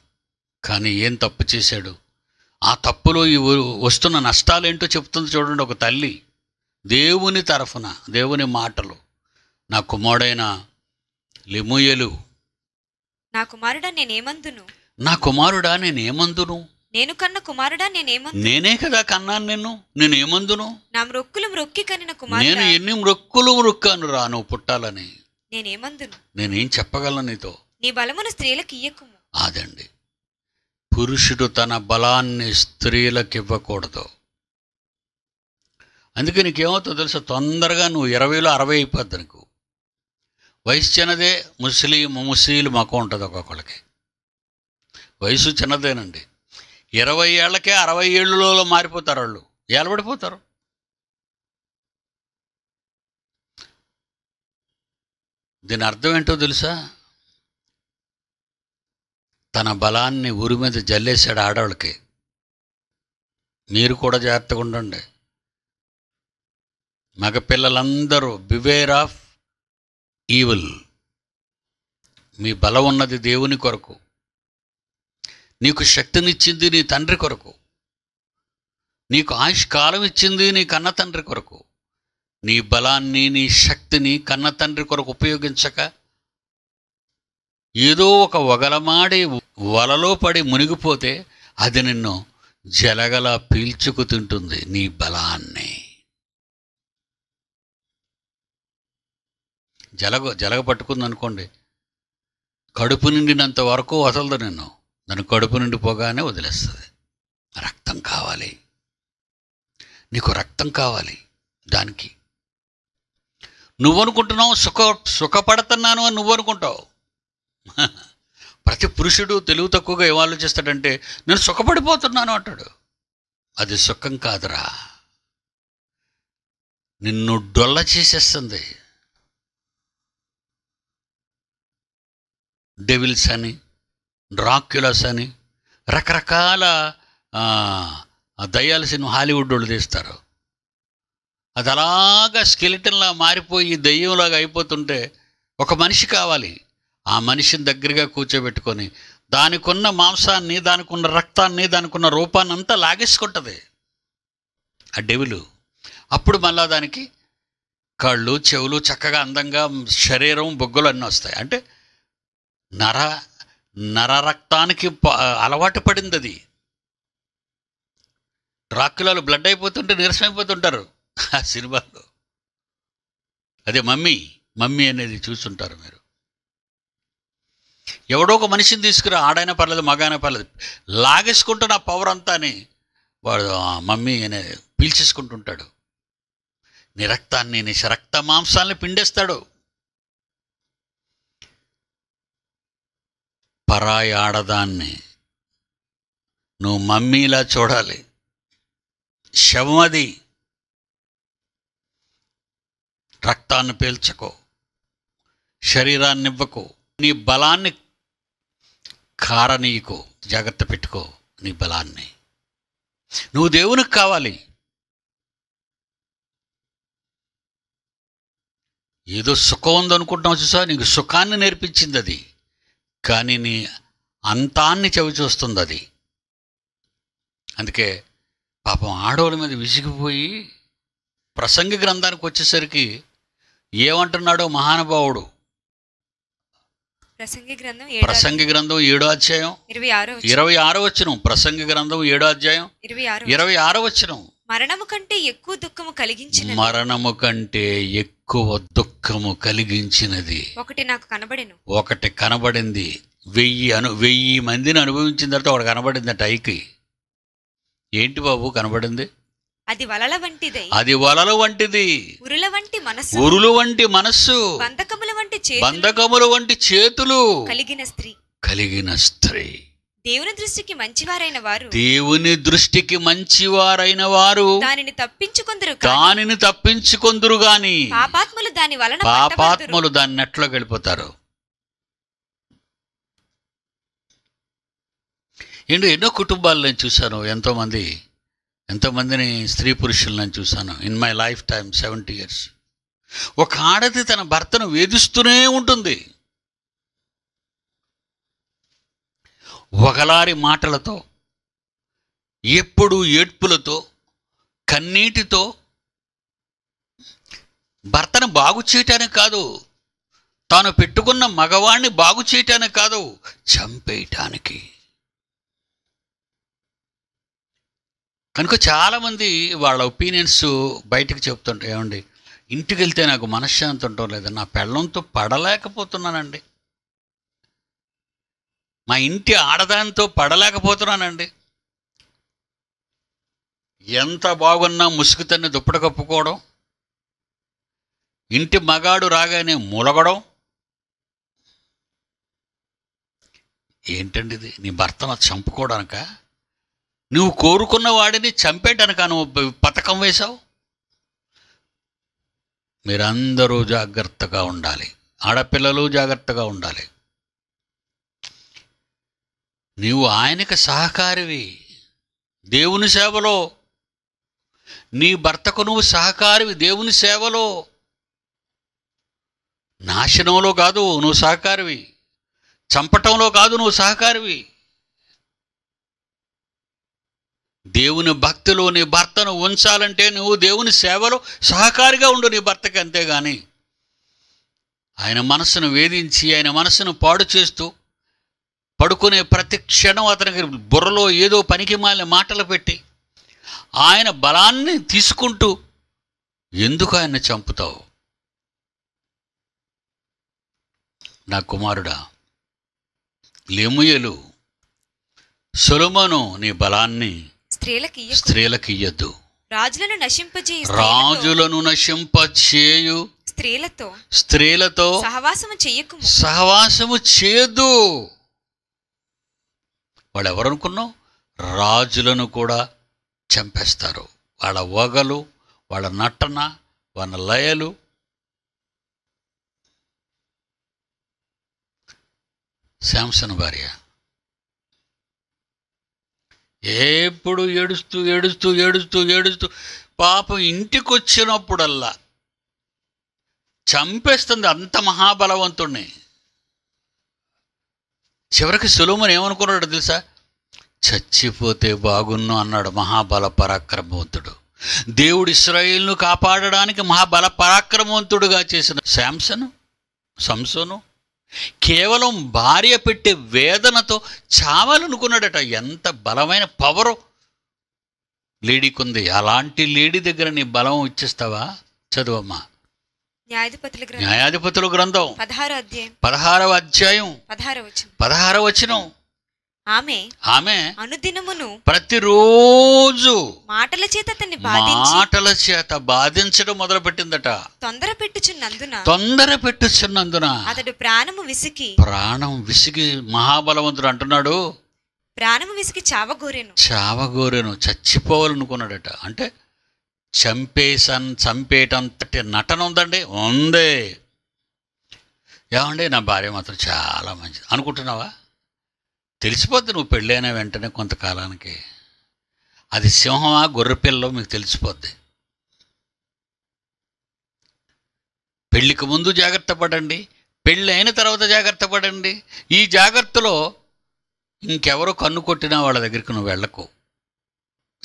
కానీ ఏం తప్పు చేశాడు ఆ తప్పులో ఈ వస్తున్న నష్టాలేంటో చెప్తుంది చూడండి ఒక తల్లి దేవుని తరఫున దేవుని మాటలు నా కుమారుడైన లిముయలు నా కుమారుడా నేనేమందును నా కుమారుడా నేనేమందును నేను కన్న కుమారుడా నేనేమందు నేనే కదా కన్నాను నిన్ను నేనేమందును నా మృక్కులు మృక్కి నా కుమారుడు నేను ఎన్ని మృక్కులు మృక్కాను రా నువ్వు పుట్టాలని నేనేమందును నేనేం చెప్పగలను నీతో నీ బలమును స్త్రీలకు ఇయ్యకు అదండి పురుషుడు తన బలాన్ని స్త్రీలకు ఇవ్వకూడదు అందుకే నీకేమవుతుందో తెలుసా తొందరగా నువ్వు ఇరవైలో అరవై అయిపోద్ది నీకు వయసు చిన్నదే ముస్లిం ముస్లిలు మాకు ఉంటుంది ఒక్కొక్కళ్ళకి వయసు చిన్నదేనండి ఇరవై ఏళ్ళకే అరవై ఏళ్ళలో మారిపోతారు వాళ్ళు ఏలబడిపోతారు దీని అర్థం ఏంటో తెలుసా తన బలాన్ని ఊరి మీద జల్లేశాడు ఆడవాళ్ళకి మీరు కూడా జాగ్రత్తగా ఉండండి మగపిల్లలందరూ బివేర్ ఆఫ్ ఈవిల్ మీ బలం ఉన్నది దేవుని కొరకు నీకు శక్తినిచ్చింది నీ తండ్రి కొరకు నీకు ఆయుష్కాలం ఇచ్చింది నీ కన్న తండ్రి కొరకు నీ బలాన్ని నీ శక్తిని కన్న తండ్రి కొరకు ఉపయోగించక ఏదో ఒక వగలమాడి వలలో పడి మునిగిపోతే అది నిన్ను జలగల పీల్చుకు తింటుంది నీ బలాన్ని జలగ జలగ పట్టుకుంది అనుకోండి కడుపు నిండినంత వరకు వదలదు నిన్ను దాని కడుపు నిండిపోగానే వదిలేస్తుంది రక్తం కావాలి నీకు రక్తం కావాలి దానికి నువ్వు అనుకుంటున్నావు సుఖ సుఖపడుతున్నాను అని నువ్వు అనుకుంటావు *laughs* ప్రతి పురుషుడు తెలివి తక్కువగా ఏం ఆలోచిస్తాడంటే నేను సుఖపడిపోతున్నాను అంటాడు అది సుఖం కాదురా నిన్ను డొల్ల చేసేస్తుంది డెవిల్స్ అని డ్రాక్యులస్ అని రకరకాల దయ్యాల సినిమా హాలీవుడ్ వాళ్ళు తీస్తారు అది అలాగా స్కెలిటన్లా మారిపోయి దయ్యంలాగా అయిపోతుంటే ఒక మనిషి కావాలి ఆ మనిషిని దగ్గరగా కూర్చోబెట్టుకొని దానికున్న మాంసాన్ని దానికున్న రక్తాన్ని దానికున్న రూపాన్ని అంతా లాగేసుకుంటుంది ఆ డెవిలు అప్పుడు మళ్ళా దానికి కళ్ళు చెవులు చక్కగా అందంగా శరీరం బొగ్గలు అన్నీ వస్తాయి అంటే నర నరరక్తానికి అలవాటు పడింది అది డ్రాక్యులాలు బ్లడ్ అయిపోతుంటే నీరసమైపోతుంటారు ఆ సినిమాలో అదే మమ్మీ మమ్మీ అనేది చూస్తుంటారు మీరు ఎవడో ఒక మనిషిని తీసుకురా ఆడైనా పర్లేదు మగైనా పర్లేదు లాగేసుకుంటున్న ఆ పవర్ అంతాని వాడు మమ్మీ అనేది పీల్చేసుకుంటుంటాడు నీ రక్తాన్ని నీ రక్త మాంసాలని పిండేస్తాడు పరాయి ఆడదాన్ని నువ్వు మమ్మీలా చూడాలి శవం అది రక్తాన్ని పీల్చకో శరీరాన్ని ఇవ్వకు నీ బలాన్ని కారనీయకు జాగ్రత్త పెట్టుకో నీ బలాన్ని నువ్వు దేవునికి కావాలి ఏదో సుఖం ఉందనుకుంటున్నావు చూసా నీకు సుఖాన్ని నేర్పించింది అది కానీ నీ అంతాన్ని చవి చూస్తుంది అది అందుకే పాపం ఆడవాళ్ళ మీద విసిగిపోయి ప్రసంగి గ్రంథానికి వచ్చేసరికి ఏమంటున్నాడో మహానుభావుడు ప్రసంగి గ్రంథం ఏడో అధ్యాయం ఇరవై ఆరో వచ్చిన ప్రసంగి గ్రంథం ఏడో అధ్యాయం ఇరవై ఆరో వచ్చిన మరణము కంటే ఎక్కువ దుఃఖము కలిగించిన మరణము కంటే ఎక్కువ ఎక్కువ దుఃఖము కలిగించినది ఒకటి నాకు కనబడెను ఒకటి కనబడింది వెయ్యి అను వెయ్యి మందిని అనుభవించిన తర్వాత ఒకటి కనబడింది టైకి ఏంటి బాబు కనబడింది అది వలల వంటిది అది వలల వంటిది ఉరుల వంటి మనస్సు ఉరులు వంటి మనస్సు బంధకముల వంటి బంధకముల వంటి చేతులు కలిగిన స్త్రీ కలిగిన స్త్రీ దేవుని దృష్టికి మంచివారైన వారు దేవుని దృష్టికి మంచివారైన వారు దానిని తప్పించుకుందరు దానిని తప్పించుకుందరు గాని పాపాత్ములు దాని వలన పాపాత్ములు దాన్ని నెట్లో గడిపోతారు ఇండు ఎన్నో కుటుంబాలు నేను చూశాను ఎంతోమంది ఎంతోమందిని స్త్రీ పురుషులు నేను చూశాను in my life time seventy years ఒక ఆడది తన భర్తను వేధిస్తూనే ఉంటుంది వగలారి మాటలతో ఎప్పుడు ఏడ్పులతో కన్నీటితో భర్తను బాగు చేయటానికి కాదు తాను పెట్టుకున్న మగవాణ్ణి బాగు చేయటానికి కాదు చంపేయటానికి కనుక చాలామంది వాళ్ళ ఒపీనియన్స్ బయటకు చెప్తుంటారు ఏమండి ఇంటికి వెళ్తే నాకు మనశ్శాంతి ఉండటం లేదు నా పెళ్ళంతో పడలేకపోతున్నానండి మా ఇంటి ఆడదానితో పడలేకపోతున్నానండి ఎంత బాగున్నా ముసుగుతన్ని దుప్పట కప్పుకోవడం ఇంటి మగాడు రాగానే మూలగడం ఏంటండి ఇది నీ భర్తను చంపుకోవడానిక నువ్వు కోరుకున్న వాడిని చంపేటానిక నువ్వు పథకం వేశావు మీరందరూ జాగ్రత్తగా ఉండాలి ఆడపిల్లలు జాగ్రత్తగా ఉండాలి నీవు ఆయనకు సహకారివి దేవుని సేవలో నీ భర్తకు నువ్వు సహకారివి దేవుని సేవలో నాశనంలో కాదు నువ్వు సహకారివి చంపటంలో కాదు నువ్వు సహకారివి దేవుని భక్తిలో నీ భర్తను ఉంచాలంటే నువ్వు దేవుని సేవలో సహకారిగా ఉండు నీ భర్తకి అంతేగాని ఆయన మనసును వేధించి ఆయన మనసును పాడు చేస్తూ పడుకునే ప్రతి క్షణం అతనికి బుర్రలో ఏదో పనికి మాలిన మాటలు పెట్టి ఆయన బలాన్ని తీసుకుంటూ ఎందుకు ఆయన చంపుతావు నా కుమారుడా లెముయలు సొలమను నీ బలాన్ని స్త్రీలకి ఇయ్యద్దు రాజులను నశింపజే రాజులను నశింపచేయు స్త్రీలతో స్త్రీలతో సహవాసము చేయకు సహవాసము చేయదు వాళ్ళు ఎవరనుకున్నాం రాజులను కూడా చంపేస్తారు వాళ్ళ వగలు వాళ్ళ నటన వాళ్ళ లయలు శాంసన్ భార్య ఎప్పుడు ఏడుస్తూ ఏడుస్తూ ఏడుస్తూ ఏడుస్తూ పాపం ఇంటికి వచ్చినప్పుడల్లా చంపేస్తుంది అంత మహాబలవంతుణ్ణి చివరికి సులోమన్ ఏమనుకున్నాడు తెలుసా చచ్చిపోతే బాగున్ను అన్నాడు మహాబల పరాక్రమవంతుడు దేవుడు ఇస్రాయిల్ను కాపాడడానికి మహాబల పరాక్రమవంతుడుగా చేసిన శాంసను సంసోను కేవలం భార్య పెట్టే వేదనతో చావాలనుకున్నాడట ఎంత బలమైన పవరు లేడీకుంది అలాంటి లేడీ దగ్గర నీ బలం ఇచ్చేస్తావా చదువమ్మా న్యాయాధిపతుల గ్రంథం న్యాయాధిపతుల పదహారో అధ్యాయం పదహార అధ్యాయం ఆమె ఆమె అనుదినమును ప్రతిరోజు మాటల చేత అతన్ని మాటల చేత బాధించడం మొదలు పెట్టిందట తొందర పెట్టుచున్నందున తొందర పెట్టుచున్నందున అతడు ప్రాణము విసికి ప్రాణం విసిగి మహాబలవంతుడు అంటున్నాడు ప్రాణము విసికి చావగోరేను చావగోరేను చచ్చిపోవాలనుకున్నాడట అంటే చంపేసన్ చంపేటంతటి నటన ఉందండి ఉంది ఏమండి నా భార్య మాత్రం చాలా మంచిది అనుకుంటున్నావా తెలిసిపోద్ది నువ్వు పెళ్ళైన వెంటనే కొంతకాలానికి అది సింహమా గొర్రెపిల్లో మీకు తెలిసిపోద్ది పెళ్ళికి ముందు జాగ్రత్త పడండి పెళ్ళి అయిన తర్వాత జాగ్రత్త పడండి ఈ జాగ్రత్తలో ఇంకెవరో కన్ను కొట్టినా వాళ్ళ దగ్గరికి నువ్వు వెళ్ళకు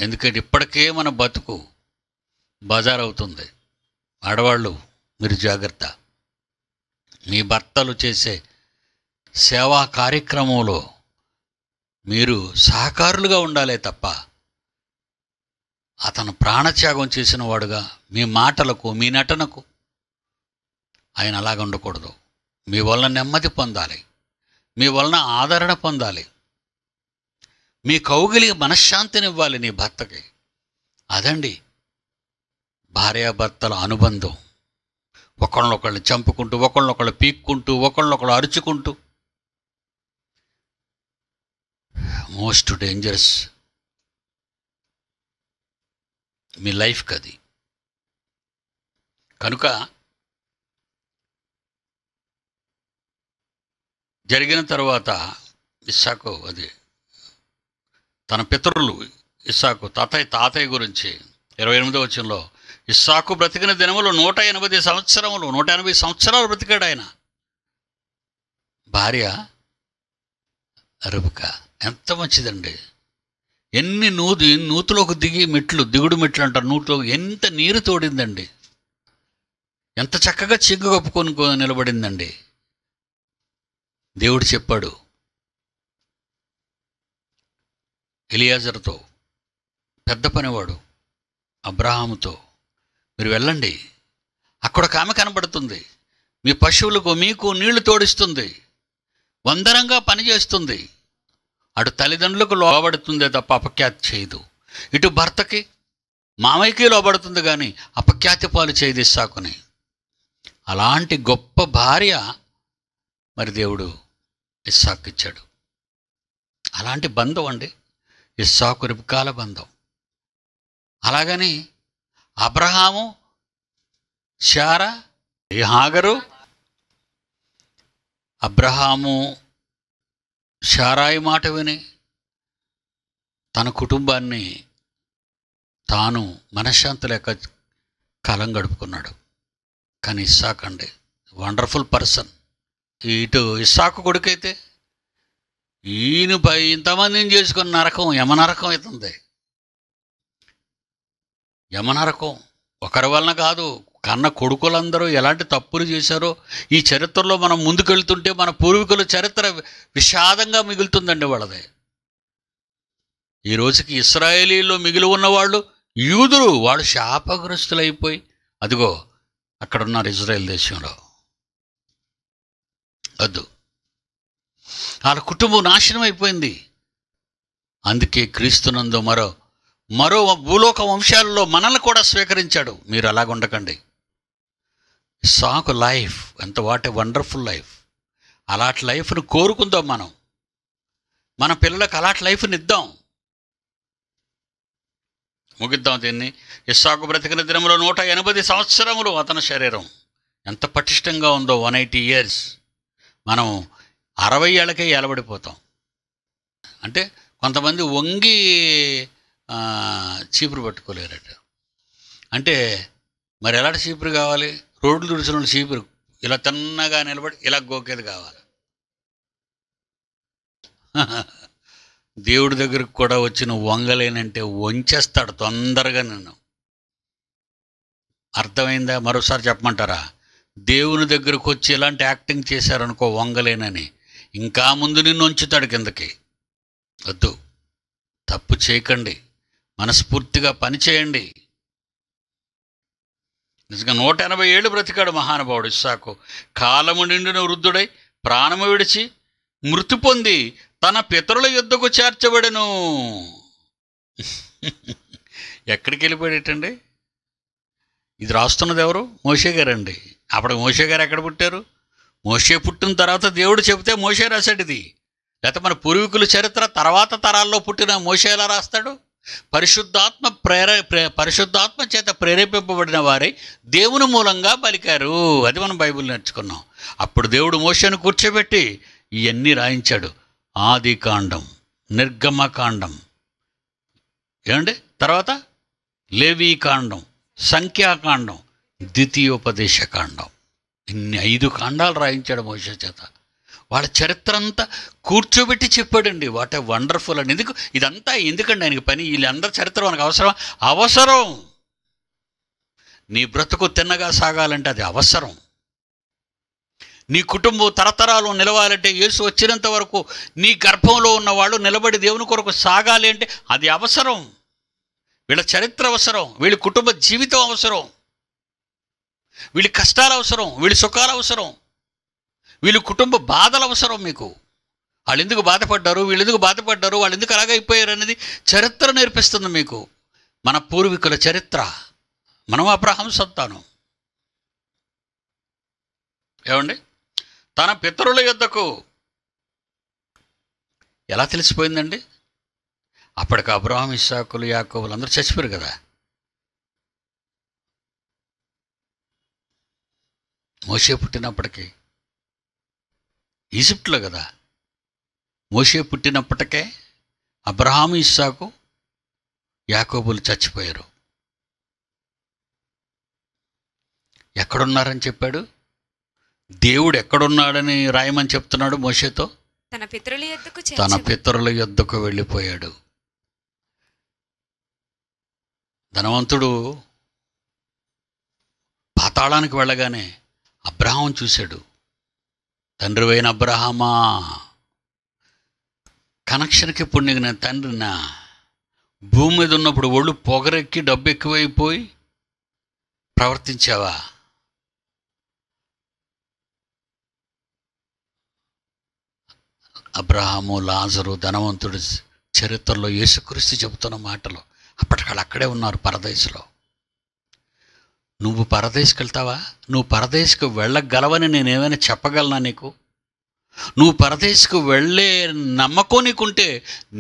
ఎందుకంటే ఇప్పటికే మన బతుకు బజార్ అవుతుంది ఆడవాళ్ళు మీరు జాగ్రత్త మీ భర్తలు చేసే సేవా కార్యక్రమంలో మీరు సహకారులుగా ఉండాలే తప్ప అతను ప్రాణత్యాగం చేసిన వాడుగా మీ మాటలకు మీ నటనకు ఆయన అలాగ ఉండకూడదు మీ వలన నెమ్మది పొందాలి మీ వలన ఆదరణ పొందాలి మీ కౌగిలి మనశ్శాంతినివ్వాలి నీ భర్తకి అదండి భార్యాభర్తల అనుబంధం ఒకళ్ళనొకళ్ళు చంపుకుంటూ ఒకళ్ళనొకళ్ళు పీక్కుంటూ ఒకళ్ళనొకళ్ళు అరుచుకుంటూ మోస్ట్ డేంజరస్ మీ లైఫ్కి అది కనుక జరిగిన తర్వాత ఇస్సాకు అది తన పితరులు ఇస్సాకు తాతయ్య తాతయ్య గురించి ఇరవై ఎనిమిదో వచ్చినలో ఇస్సాకు బ్రతికిన దినములు నూట ఎనభై సంవత్సరములు నూట ఎనభై సంవత్సరాలు బ్రతికాడు ఆయన భార్య రుబుక ఎంత మంచిదండి ఎన్ని నూదు నూతులోకి దిగి మెట్లు దిగుడు మెట్లు అంటారు నూతులో ఎంత నీరు తోడిందండి ఎంత చక్కగా చిగ్గు కప్పుకొని నిలబడిందండి దేవుడు చెప్పాడు ఎలియాజర్తో పెద్ద పనివాడు అబ్రహాముతో మీరు వెళ్ళండి అక్కడ ఒక ఆమె కనబడుతుంది మీ పశువులకు మీకు నీళ్లు తోడిస్తుంది వందరంగా పనిచేస్తుంది అటు తల్లిదండ్రులకు లోబడుతుందే తప్ప అపఖ్యాతి చేయదు ఇటు భర్తకి మామయ్యకి లోబడుతుంది కానీ అపఖ్యాతి పాలు చేయదు సాకుని అలాంటి గొప్ప భార్య మరి దేవుడు ఇస్సాకు ఇచ్చాడు అలాంటి బంధం అండి ఇస్సాకు రిపుకాల బంధం అలాగని అబ్రహాము శారా హాగరు అబ్రహాము శారాయి మాట విని తన కుటుంబాన్ని తాను మనశ్శాంతి లేక కాలం గడుపుకున్నాడు కానీ ఇస్సాక్ అండి వండర్ఫుల్ పర్సన్ ఇటు ఇస్సాక్ కొడుకైతే ఈయన ఇంతమందిని చేసుకున్న నరకం యమనరకం అవుతుంది యమనరకం ఒకరి వలన కాదు కన్న కొడుకులందరూ ఎలాంటి తప్పులు చేశారో ఈ చరిత్రలో మనం ముందుకెళ్తుంటే మన పూర్వీకుల చరిత్ర విషాదంగా మిగులుతుందండి వాళ్ళది ఈ రోజుకి ఇస్రాయేలీలో మిగిలి ఉన్నవాళ్ళు యూదులు వాళ్ళు శాపగ్రస్తులైపోయి అదిగో ఉన్నారు ఇజ్రాయెల్ దేశంలో వద్దు వాళ్ళ కుటుంబం నాశనం అయిపోయింది అందుకే క్రీస్తునందు మరో మరో భూలోక వంశాలలో మనల్ని కూడా స్వీకరించాడు మీరు అలాగుండకండి సాకు లైఫ్ ఎంత వాట్ వండర్ఫుల్ లైఫ్ అలాంటి లైఫ్ను కోరుకుందాం మనం మన పిల్లలకు అలాంటి లైఫ్ని ఇద్దాం ముగిద్దాం దీన్ని ఇస్సాకు బ్రతికిన దినంలో నూట ఎనభై సంవత్సరములు అతని శరీరం ఎంత పటిష్టంగా ఉందో వన్ ఎయిటీ ఇయర్స్ మనం అరవై ఏళ్ళకే ఎలబడిపోతాం అంటే కొంతమంది వంగి చీపురు పట్టుకోలేరట అంటే మరి ఎలాంటి చీపురు కావాలి రోడ్లు తుడిచిన చీపురు ఇలా తన్నగా నిలబడి ఇలా గోకేది కావాలి *laughs* దేవుడి దగ్గరకు కూడా వచ్చిన వంగలేనంటే వంచేస్తాడు తొందరగా నిన్ను అర్థమైందా మరోసారి చెప్పమంటారా దేవుని దగ్గరకు వచ్చి ఇలాంటి యాక్టింగ్ చేశారనుకో వంగలేనని ఇంకా ముందు నిన్ను ఉంచుతాడు కిందకి వద్దు తప్పు చేయకండి మనస్ఫూర్తిగా పనిచేయండి నిజంగా నూట ఎనభై ఏళ్ళు బ్రతికాడు మహానుభావుడు ఇస్సాకు కాలము నిండిన వృద్ధుడై ప్రాణము విడిచి మృతి పొంది తన పితరుల యుద్ధకు చేర్చబడెను ఎక్కడికి వెళ్ళిపోయేటండి ఇది రాస్తున్నది ఎవరు మోషే గారండి అప్పుడు మోషే గారు ఎక్కడ పుట్టారు మోషే పుట్టిన తర్వాత దేవుడు చెబితే మోషే రాశాడు ఇది లేకపోతే మన పూర్వీకుల చరిత్ర తర్వాత తరాల్లో పుట్టిన మోషే ఎలా రాస్తాడు పరిశుద్ధాత్మ ప్రేర పరిశుద్ధాత్మ చేత ప్రేరేపింపబడిన వారే దేవుని మూలంగా పలికారు అది మనం బైబిల్ నేర్చుకున్నాం అప్పుడు దేవుడు మోషను కూర్చోబెట్టి ఇవన్నీ రాయించాడు ఆది కాండం కాండం ఏమండి తర్వాత కాండం సంఖ్యాకాండం ద్వితీయోపదేశ కాండం ఇన్ని ఐదు కాండాలు రాయించాడు మోష చేత వాళ్ళ చరిత్ర అంతా కూర్చోబెట్టి చెప్పాడండి వాట్ ఏ వండర్ఫుల్ అండి ఎందుకు ఇదంతా ఎందుకండి ఆయనకి పని వీళ్ళందరి చరిత్ర మనకు అవసరం అవసరం నీ బ్రతుకు తిన్నగా సాగాలంటే అది అవసరం నీ కుటుంబం తరతరాలు నిలవాలంటే యేసు వచ్చినంత వరకు నీ గర్భంలో ఉన్నవాళ్ళు నిలబడి దేవుని కొరకు సాగాలి అంటే అది అవసరం వీళ్ళ చరిత్ర అవసరం వీళ్ళ కుటుంబ జీవితం అవసరం వీళ్ళ కష్టాలు అవసరం వీళ్ళ సుఖాలు అవసరం వీళ్ళు కుటుంబ బాధలు అవసరం మీకు వాళ్ళు ఎందుకు బాధపడ్డారు వీళ్ళు ఎందుకు బాధపడ్డారు వాళ్ళు ఎందుకు అలాగైపోయారు అనేది చరిత్ర నేర్పిస్తుంది మీకు మన పూర్వీకుల చరిత్ర మనం అబ్రహం సంతానం ఏమండి తన పితరుల యుద్ధకు ఎలా తెలిసిపోయిందండి అప్పటికి అబ్రహం ఇస్సాకులు యాకోబులు అందరూ చచ్చిపోయారు కదా మోసే పుట్టినప్పటికీ ఈజిప్ట్లో కదా మోషే పుట్టినప్పటికే అబ్రహాం ఇస్సాకు యాకోబులు చచ్చిపోయారు ఎక్కడున్నారని చెప్పాడు దేవుడు ఎక్కడున్నాడని రాయమని చెప్తున్నాడు మోషేతో తన పితరుల యొద్దకు తన పితరుల యొద్దకు వెళ్ళిపోయాడు ధనవంతుడు పాతాళానికి వెళ్ళగానే అబ్రహాం చూశాడు తండ్రివైన అబ్రహమా కనెక్షన్కి పుణ్యగిన తండ్రినా భూమి మీద ఉన్నప్పుడు ఒళ్ళు పొగరెక్కి డబ్బు ఎక్కువైపోయి ప్రవర్తించావా అబ్రహాము లాజరు ధనవంతుడు చరిత్రలో యేసుక్రీస్తు చెబుతున్న మాటలు అప్పటికాడు అక్కడే ఉన్నారు పరదేశంలో నువ్వు పరదేశ్కి వెళ్తావా నువ్వు పరదేశికి వెళ్ళగలవని నేనేమైనా చెప్పగలనా నీకు నువ్వు పరదేశకు వెళ్ళే నమ్మకం నీకుంటే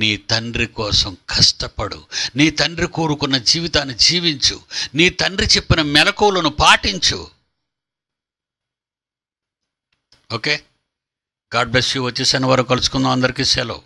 నీ తండ్రి కోసం కష్టపడు నీ తండ్రి కోరుకున్న జీవితాన్ని జీవించు నీ తండ్రి చెప్పిన మెలకువలను పాటించు ఓకే గాడ్ బ్లెస్ యూ వచ్చేసిన వరకు కలుసుకుందాం అందరికీ సెలవు